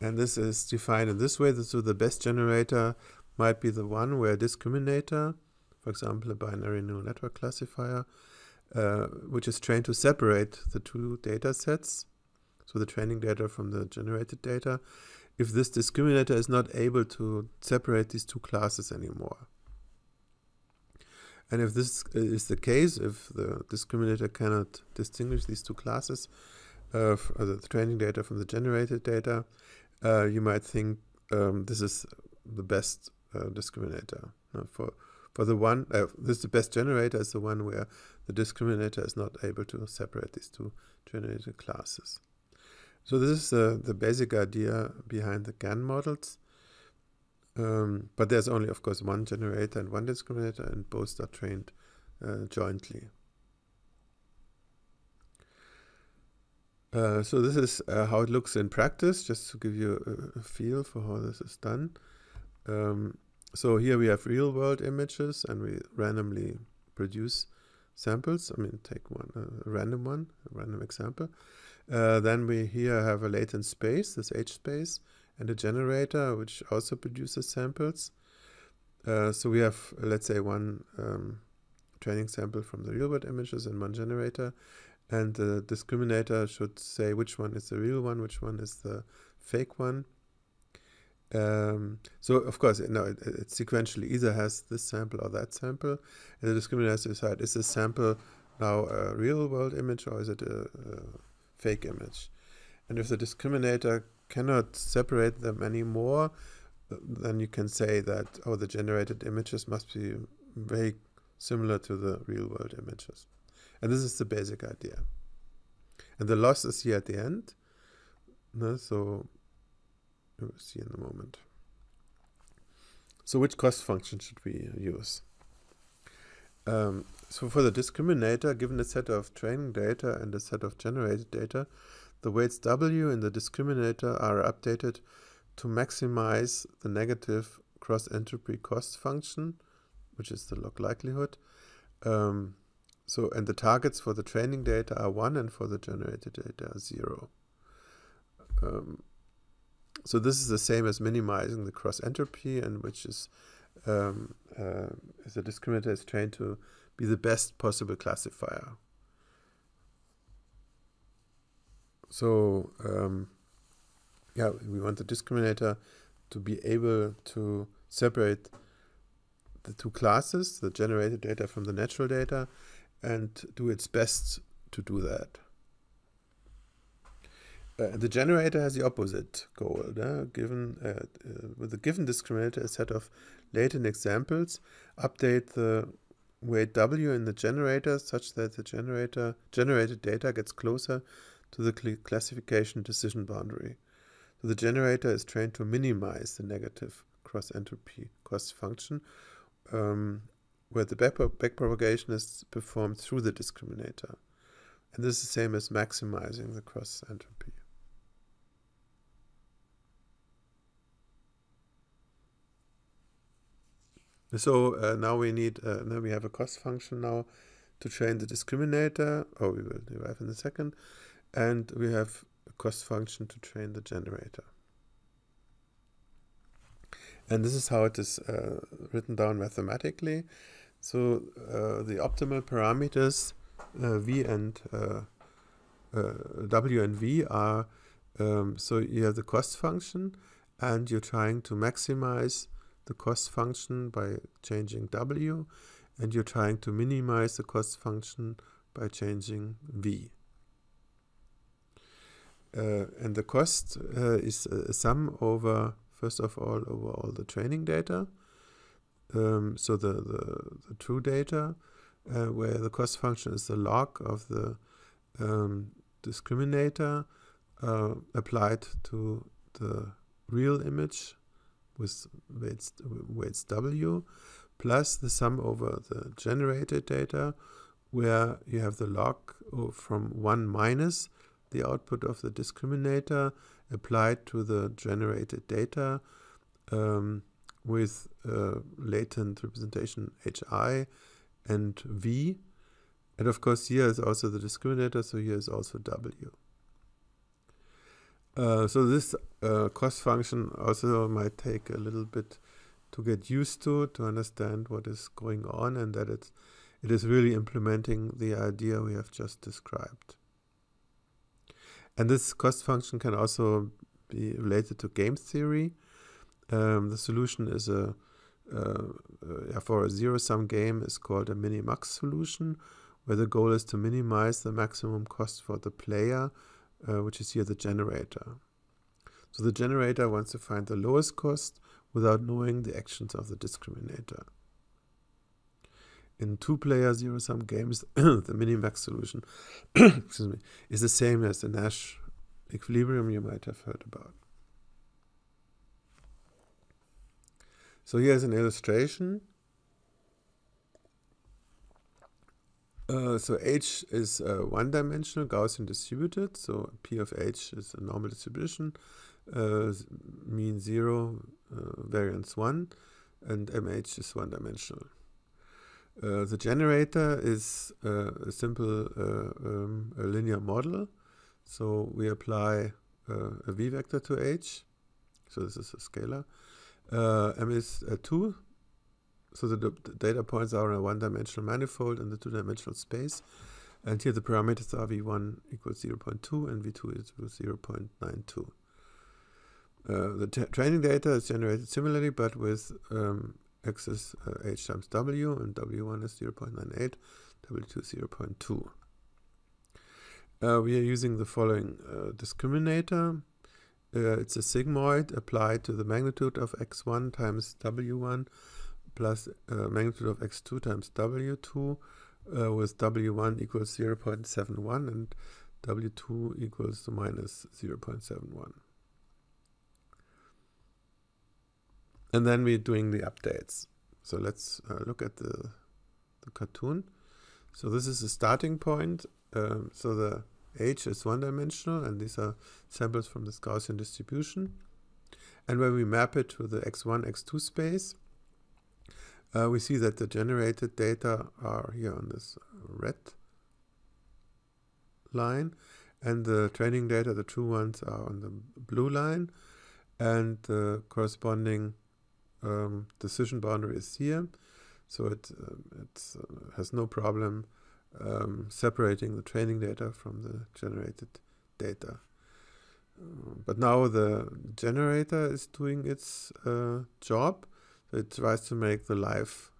And this is defined in this way. So the best generator might be the one where a discriminator, for example, a binary neural network classifier, uh, which is trained to separate the two data sets, so the training data from the generated data, if this discriminator is not able to separate these two classes anymore. And if this is the case, if the discriminator cannot distinguish these two classes, uh, uh the training data from the generated data, uh, you might think um, this is the best uh, discriminator. No, for for the one, uh, this is the best generator is the one where the discriminator is not able to separate these two generated classes. So this is the, the basic idea behind the GAN models. Um, but there's only, of course, one generator and one discriminator, and both are trained uh, jointly. Uh, so this is uh, how it looks in practice, just to give you a, a feel for how this is done. Um, so here we have real world images and we randomly produce samples. I mean, take one, uh, a random one, a random example. Uh, then we here have a latent space, this H space, and a generator which also produces samples. Uh, so we have, let's say, one um, training sample from the real world images and one generator. And the discriminator should say which one is the real one, which one is the fake one. Um, so of course, no, it, it, sequentially either has this sample or that sample, and the discriminator decides is this sample now a real world image or is it a, a fake image. And if the discriminator cannot separate them anymore, then you can say that, oh, the generated images must be very similar to the real world images. And this is the basic idea. And the loss is here at the end. No, so we'll see in a moment. So which cost function should we use? Um, so for the discriminator, given a set of training data and a set of generated data, the weights W in the discriminator are updated to maximize the negative cross-entropy cost function, which is the log likelihood. Um, so, and the targets for the training data are 1 and for the generated data are 0. Um, so this is the same as minimizing the cross entropy and which is um, uh, the discriminator is trained to be the best possible classifier. So um, yeah, we want the discriminator to be able to separate the two classes, the generated data from the natural data, and do its best to do that. Uh, the generator has the opposite goal. Yeah? Given uh, uh, with a given discriminator, a set of latent examples, update the weight W in the generator such that the generator generated data gets closer to the cl classification decision boundary. So the generator is trained to minimize the negative cross-entropy cost function um, where the back propagation is performed through the discriminator. And this is the same as maximizing the cross-entropy. So uh, now we need, uh, now we have a cost function now to train the discriminator. Oh, we will derive in a second. And we have a cost function to train the generator. And this is how it is uh, written down mathematically. So uh, the optimal parameters uh, V and uh, W and V are, um, so you have the cost function and you're trying to maximize the cost function by changing w, and you're trying to minimize the cost function by changing v. Uh, and the cost uh, is a sum over, first of all, over all the training data. Um, so the, the, the, true data, uh, where the cost function is the log of the um, discriminator uh, applied to the real image with its, its w plus the sum over the generated data where you have the log from 1 minus the output of the discriminator applied to the generated data um, with uh, latent representation hi and v. And of course here is also the discriminator, so here is also w. Uh, so this uh, cost function also might take a little bit to get used to, to understand what is going on and that it's, it is really implementing the idea we have just described. And this cost function can also be related to game theory. Um, the solution is a uh, uh, for a zero-sum game is called a minimax solution, where the goal is to minimize the maximum cost for the player uh, which is here the generator. So the generator wants to find the lowest cost without knowing the actions of the discriminator. In two-player zero-sum games, the minimax solution excuse me, is the same as the Nash equilibrium you might have heard about. So here's an illustration Äh, so H is uh, one-dimensional Gaussian distributed. So P of H is a normal distribution, uh, mean zero, variance one, and MH is one-dimensional. the generator is a simple um, a linear model. So we apply a v-vector to H. So this is a scalar. M is 2, so the, the data points are in a one-dimensional manifold in the two-dimensional space. And here the parameters are v1 equals 0 0.2 and v2 is 0 0.92. Uh, the training data is generated similarly, but with um, is uh, h times w, and w1 is 0 0.98, w2 0 0.2. Uh, we are using the following uh, discriminator. Uh, it's a sigmoid applied to the magnitude of x1 times w1 plus uh, magnitude of x2 times w2 uh, with w1 equals 0 0.71 and w2 equals minus 0 0.71. And then we're doing the updates. So let's uh, look at the, the cartoon. So this is the starting point. Um, so the h is one dimensional and these are samples from this Gaussian distribution. And when we map it to the x1, x2 space, uh, we see that the generated data are here on this red line and the training data, the true ones, are on the blue line and the corresponding um, decision boundary is here. So it um, uh, has no problem um, separating the training data from the generated data. Uh, but now the generator is doing its uh, job it tries to make the life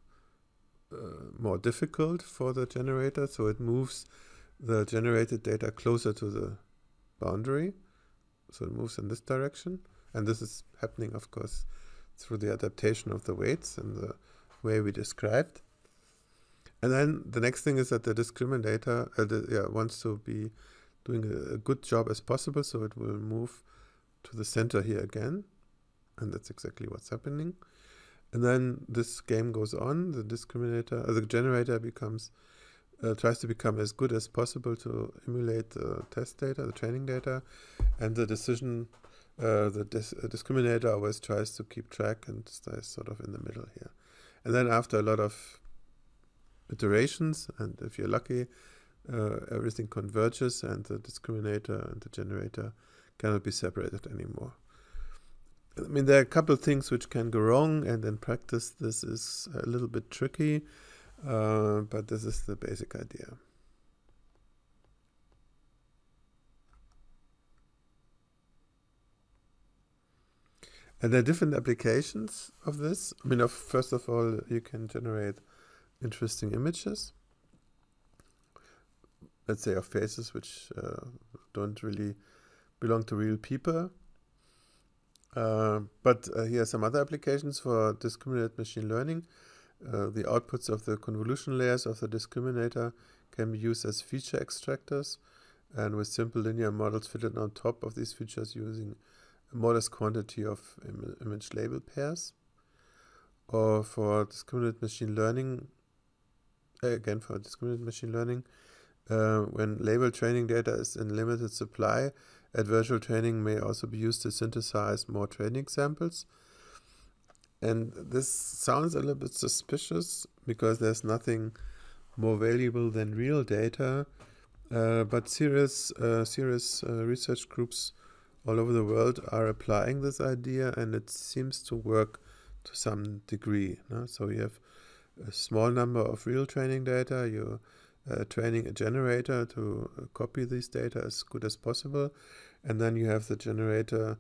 uh, more difficult for the generator. So it moves the generated data closer to the boundary. So it moves in this direction. And this is happening, of course, through the adaptation of the weights and the way we described. And then the next thing is that the discriminator uh, the, yeah, wants to be doing a, a good job as possible. So it will move to the center here again. And that's exactly what's happening. And then this game goes on. The discriminator, uh, the generator becomes uh, tries to become as good as possible to emulate the test data, the training data, and the decision. Uh, the dis uh, discriminator always tries to keep track and stays sort of in the middle here. And then after a lot of iterations, and if you're lucky, uh, everything converges and the discriminator and the generator cannot be separated anymore. I mean, there are a couple of things which can go wrong, and in practice, this is a little bit tricky, uh, but this is the basic idea. And there are different applications of this. I mean, first of all, you can generate interesting images, let's say, of faces which uh, don't really belong to real people. Uh, but uh, here are some other applications for discriminate machine learning. Uh, the outputs of the convolution layers of the discriminator can be used as feature extractors and with simple linear models fitted on top of these features using a modest quantity of Im image label pairs. Or for discriminate machine learning, uh, again for discriminate machine learning, uh, when label training data is in limited supply, Adversarial training may also be used to synthesize more training examples. And this sounds a little bit suspicious because there's nothing more valuable than real data. Uh, but serious, uh, serious uh, research groups all over the world are applying this idea and it seems to work to some degree. No? So you have a small number of real training data, you uh, training a generator to uh, copy these data as good as possible. And then you have the generator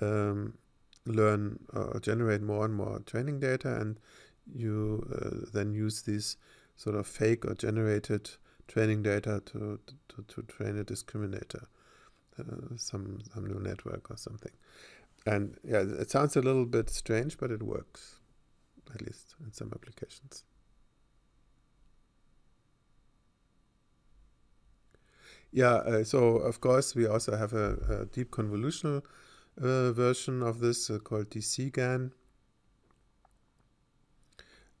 um, learn or uh, generate more and more training data. And you uh, then use these sort of fake or generated training data to, to, to train a discriminator, uh, some, some new network or something. And yeah, it sounds a little bit strange, but it works, at least in some applications. Yeah, uh, so of course we also have a, a deep convolutional uh, version of this uh, called DCGAN.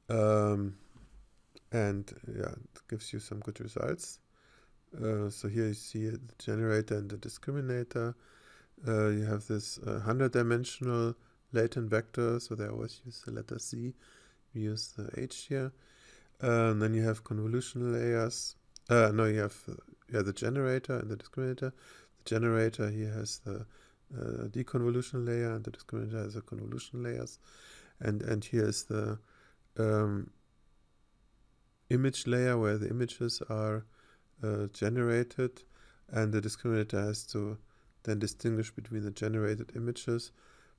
Um, and yeah, it gives you some good results. Uh, so here you see the generator and the discriminator. Uh, you have this 100-dimensional uh, latent vector, so they always use the letter C. We use the H here. Uh, and then you have convolutional layers uh, no, you have yeah the generator and the discriminator. The generator here has the uh, deconvolution layer, and the discriminator has the convolution layers, and and here is the um, image layer where the images are uh, generated, and the discriminator has to then distinguish between the generated images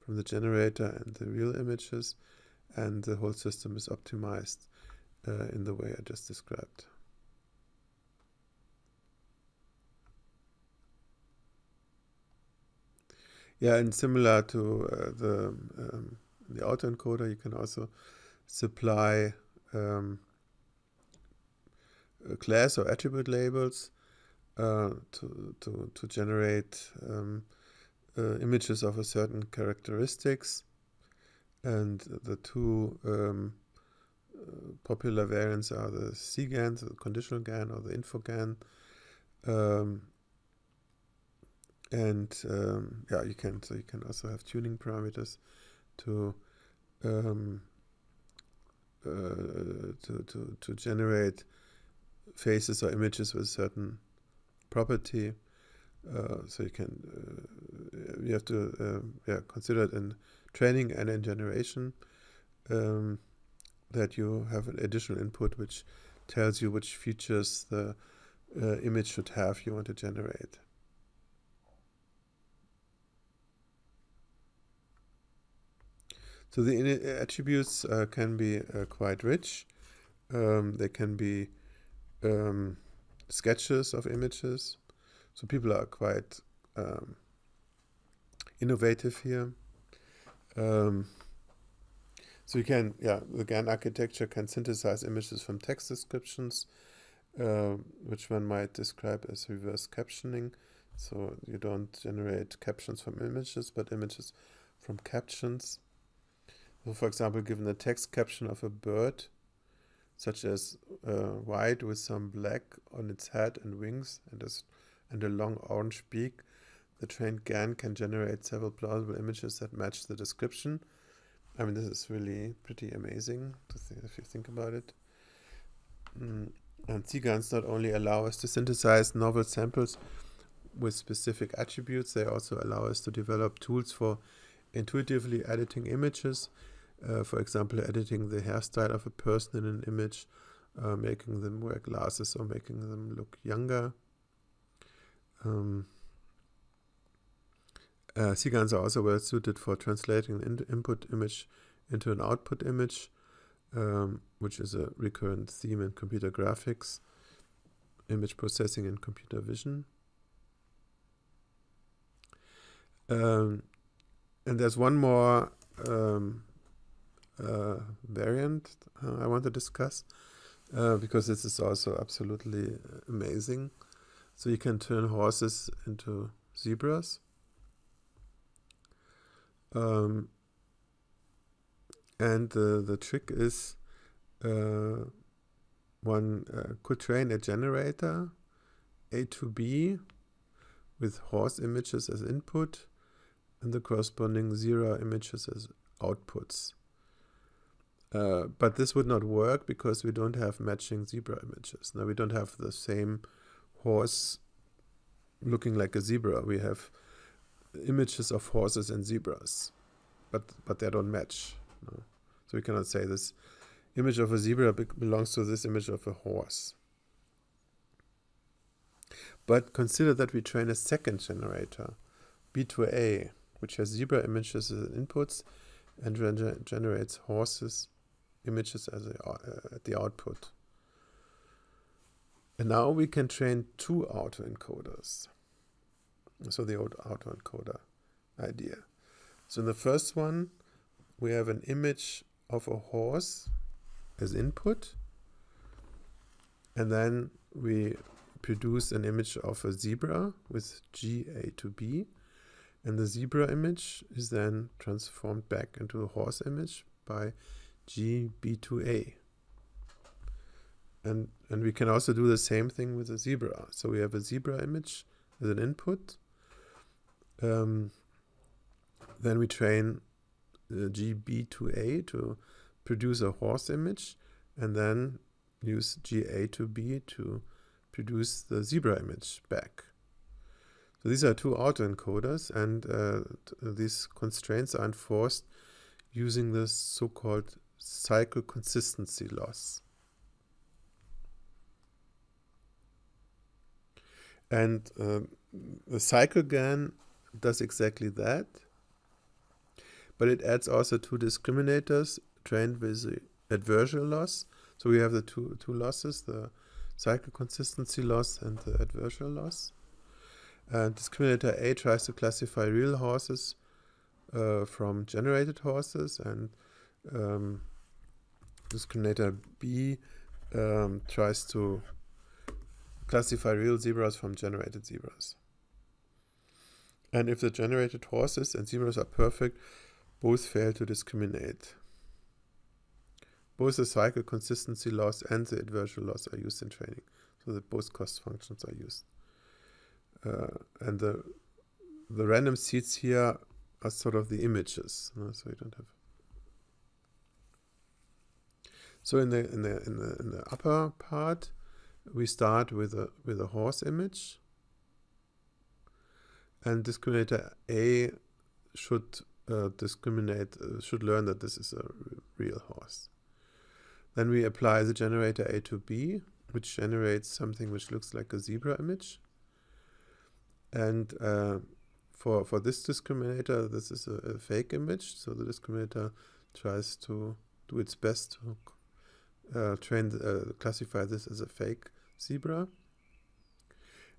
from the generator and the real images, and the whole system is optimized uh, in the way I just described. Yeah, and similar to uh, the um, the autoencoder, you can also supply um, class uh, or attribute labels uh, to, to, to generate um, uh, images of a certain characteristics. And the two um, uh, popular variants are the CGAN, the conditional GAN, or the InfoGAN. Um, and um, yeah you can so you can also have tuning parameters to um, uh, to, to, to generate faces or images with certain property uh, so you can uh, you have to um, yeah consider it in training and in generation um, that you have an additional input which tells you which features the uh, image should have you want to generate So the uh, attributes uh, can be uh, quite rich. Um, they can be um, sketches of images. So people are quite um, innovative here. Um, so you can, yeah, the GAN architecture can synthesize images from text descriptions, uh, which one might describe as reverse captioning. So you don't generate captions from images, but images from captions for example, given a text caption of a bird, such as uh, white with some black on its head and wings and a, and a long orange beak, the trained GAN can generate several plausible images that match the description. I mean, this is really pretty amazing if you think about it. Mm. And CGANs not only allow us to synthesize novel samples with specific attributes, they also allow us to develop tools for intuitively editing images uh, for example, editing the hairstyle of a person in an image, uh, making them wear glasses or making them look younger. Um, uh, Cigans are also well suited for translating an input image into an output image, um, which is a recurrent theme in computer graphics, image processing, and computer vision. Um, and there's one more um, uh, variant uh, I want to discuss uh, because this is also absolutely amazing. So you can turn horses into zebras. Um, and the, the trick is uh, one uh, could train a generator A to B with horse images as input and the corresponding zero images as outputs. Uh, but this would not work because we don't have matching zebra images. Now we don't have the same horse looking like a zebra. We have images of horses and zebras, but but they don't match. No? So we cannot say this image of a zebra belongs to this image of a horse. But consider that we train a second generator, B2A, which has zebra images as inputs and generates horses images as a, uh, the output. And now we can train two autoencoders. So the old autoencoder idea. So in the first one, we have an image of a horse as input. And then we produce an image of a zebra with G, A to B. And the zebra image is then transformed back into a horse image by GB2A. And, and we can also do the same thing with a zebra. So we have a zebra image as an input. Um, then we train the GB2A to produce a horse image and then use GA2B to produce the zebra image back. So these are two autoencoders and uh, these constraints are enforced using this so-called cycle consistency loss. And uh, the CycleGAN does exactly that, but it adds also two discriminators trained with the adversarial loss. So we have the two, two losses, the cycle consistency loss and the adversarial loss. discriminator A tries to classify real horses uh, from generated horses and um, Discriminator B um, tries to classify real zebras from generated zebras. And if the generated horses and zebras are perfect, both fail to discriminate. Both the cycle consistency loss and the adversarial loss are used in training, so that both cost functions are used. Uh, and the the random seeds here are sort of the images, so you don't have So in the in the in the, in the upper part, we start with a with a horse image, and discriminator A should uh, discriminate uh, should learn that this is a real horse. Then we apply the generator A to B, which generates something which looks like a zebra image. And uh, for for this discriminator, this is a, a fake image, so the discriminator tries to do its best to uh, train uh, classify this as a fake zebra.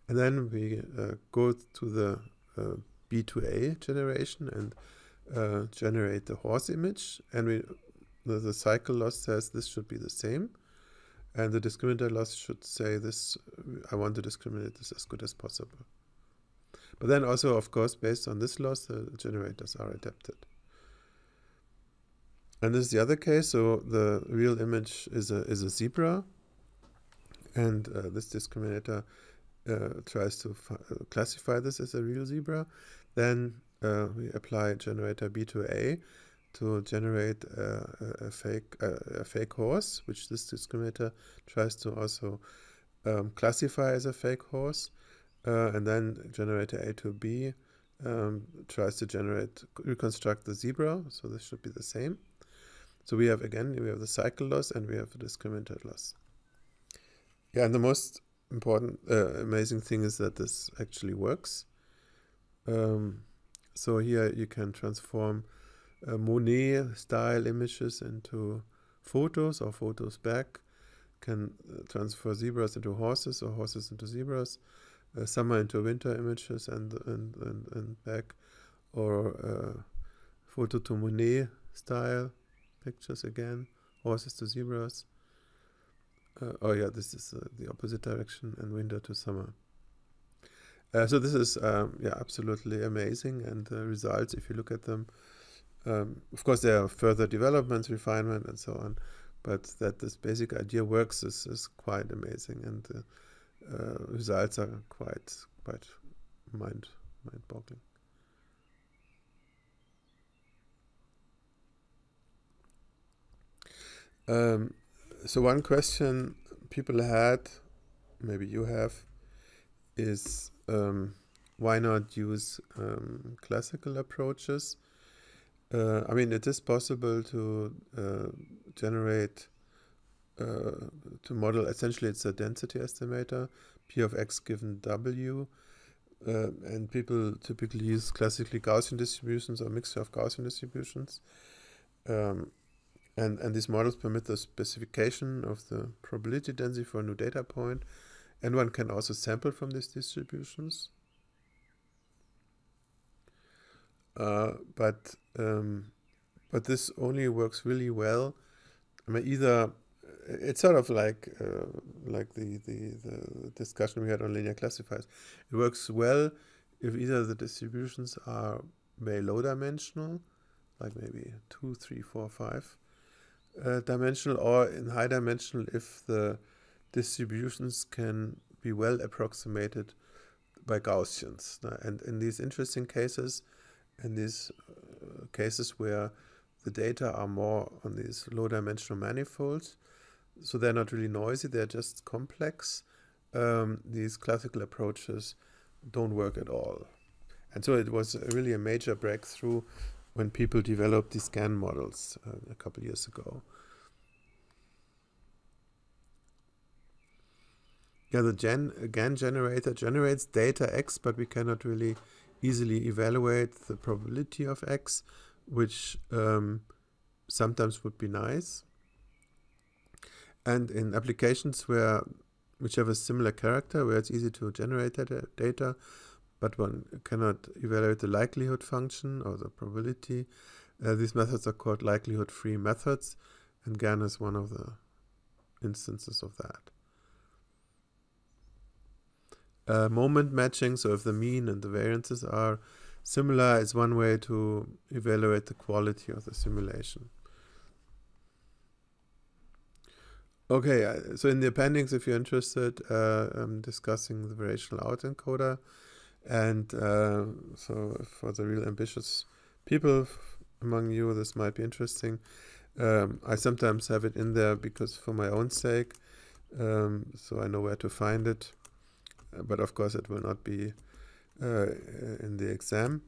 And then we uh, go to the uh, B2A generation and uh, generate the horse image. And we the, the cycle loss says this should be the same. And the discriminator loss should say this, I want to discriminate this as good as possible. But then also, of course, based on this loss, the generators are adapted and this is the other case. So the real image is a is a zebra, and uh, this discriminator uh, tries to uh, classify this as a real zebra. Then uh, we apply generator B to A to generate uh, a, fake uh, a fake horse, which this discriminator tries to also um, classify as a fake horse, and then generator A to B um, tries to generate reconstruct the zebra. So this should be the same. So we have, again, we have the cycle loss and we have the discriminant loss. Yeah, and the most important, uh, amazing thing is that this actually works. Um, so here you can transform uh, Monet style images into photos or photos back, can uh, transfer zebras into horses or horses into zebras, uh, summer into winter images and, and, and, and back, or uh, photo to Monet style pictures again, horses oh, to zebras. Uh, oh yeah, this is uh, the opposite direction and winter to summer. Uh, so this is um, yeah absolutely amazing and the results if you look at them, um, of course there are further developments, refinement and so on, but that this basic idea works is, is quite amazing and the uh, uh, results are quite quite mind mind boggling. Um, so one question people had, maybe you have, is um, why not use um, classical approaches? Uh, I mean, it is possible to uh, generate, uh, to model, essentially it's a density estimator, P of x given W, uh, and people typically use classically Gaussian distributions or mixture of Gaussian distributions. Um, and, and these models permit the specification of the probability density for a new data point, and one can also sample from these distributions. Uh, but um, but this only works really well. I mean, either uh, it's sort of like uh, like the, the, the discussion we had on linear classifiers. It works well if either the distributions are very low dimensional, like maybe two, three, four, five, uh, dimensional or in high dimensional if the distributions can be well approximated by Gaussians. And in these interesting cases, in these uh, cases where the data are more on these low dimensional manifolds, so they're not really noisy, they're just complex, um, these classical approaches don't work at all. And so it was really a major breakthrough when people developed the scan models uh, a couple years ago. Yeah, the gen GAN generator generates data x, but we cannot really easily evaluate the probability of x, which um, sometimes would be nice. And in applications where which have a similar character, where it's easy to generate that uh, data, but one cannot evaluate the likelihood function or the probability. Uh, these methods are called likelihood-free methods, and GAN is one of the instances of that. Uh, moment matching, so if the mean and the variances are similar, is one way to evaluate the quality of the simulation. Okay, uh, so in the appendix, if you're interested, uh, I'm discussing the variational out encoder. And uh, so, for the real ambitious people among you, this might be interesting. Um, I sometimes have it in there because, for my own sake, um, so I know where to find it. Uh, but of course, it will not be uh, in the exam.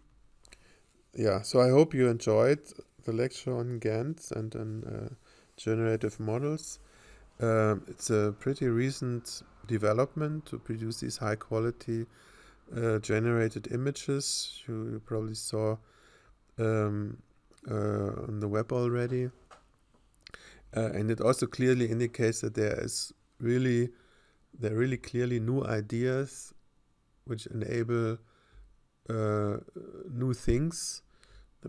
Yeah, so I hope you enjoyed the lecture on GANs and on uh, generative models. Um, it's a pretty recent development to produce these high quality uh, generated images you, you probably saw um, uh, on the web already. Uh, and it also clearly indicates that there is really, there are really clearly new ideas which enable uh, new things.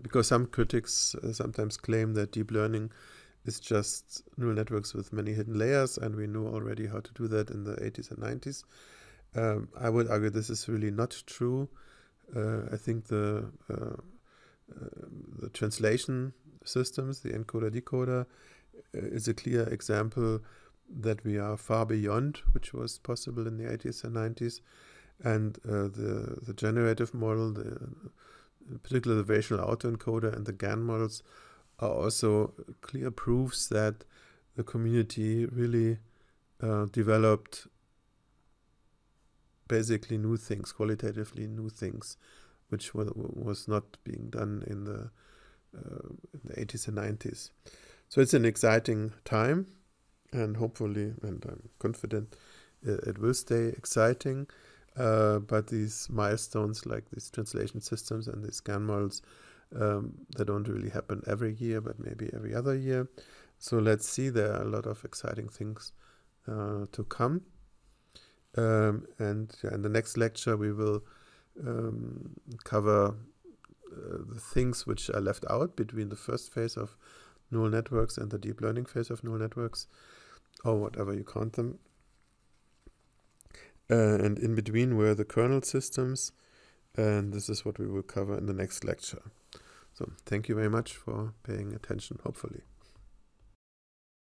Because some critics uh, sometimes claim that deep learning is just neural networks with many hidden layers, and we knew already how to do that in the 80s and 90s. Um, I would argue this is really not true. Uh, I think the uh, uh, the translation systems, the encoder decoder, uh, is a clear example that we are far beyond which was possible in the 80s and 90s, and the the generative model, the particularly the variational autoencoder and the GAN models, are also clear proofs that the community really uh, developed basically new things, qualitatively new things, which was, was not being done in the, uh, in the 80s and 90s. So it's an exciting time, and hopefully, and I'm confident it, uh, it will stay exciting. Uh, but these milestones, like these translation systems and these scan models, um, they don't really happen every year, but maybe every other year. So let's see, there are a lot of exciting things uh, to come. Um, and yeah, in the next lecture, we will um, cover uh, the things which are left out between the first phase of neural networks and the deep learning phase of neural networks, or whatever you count them. Uh, and in between were the kernel systems, and this is what we will cover in the next lecture. So thank you very much for paying attention, hopefully.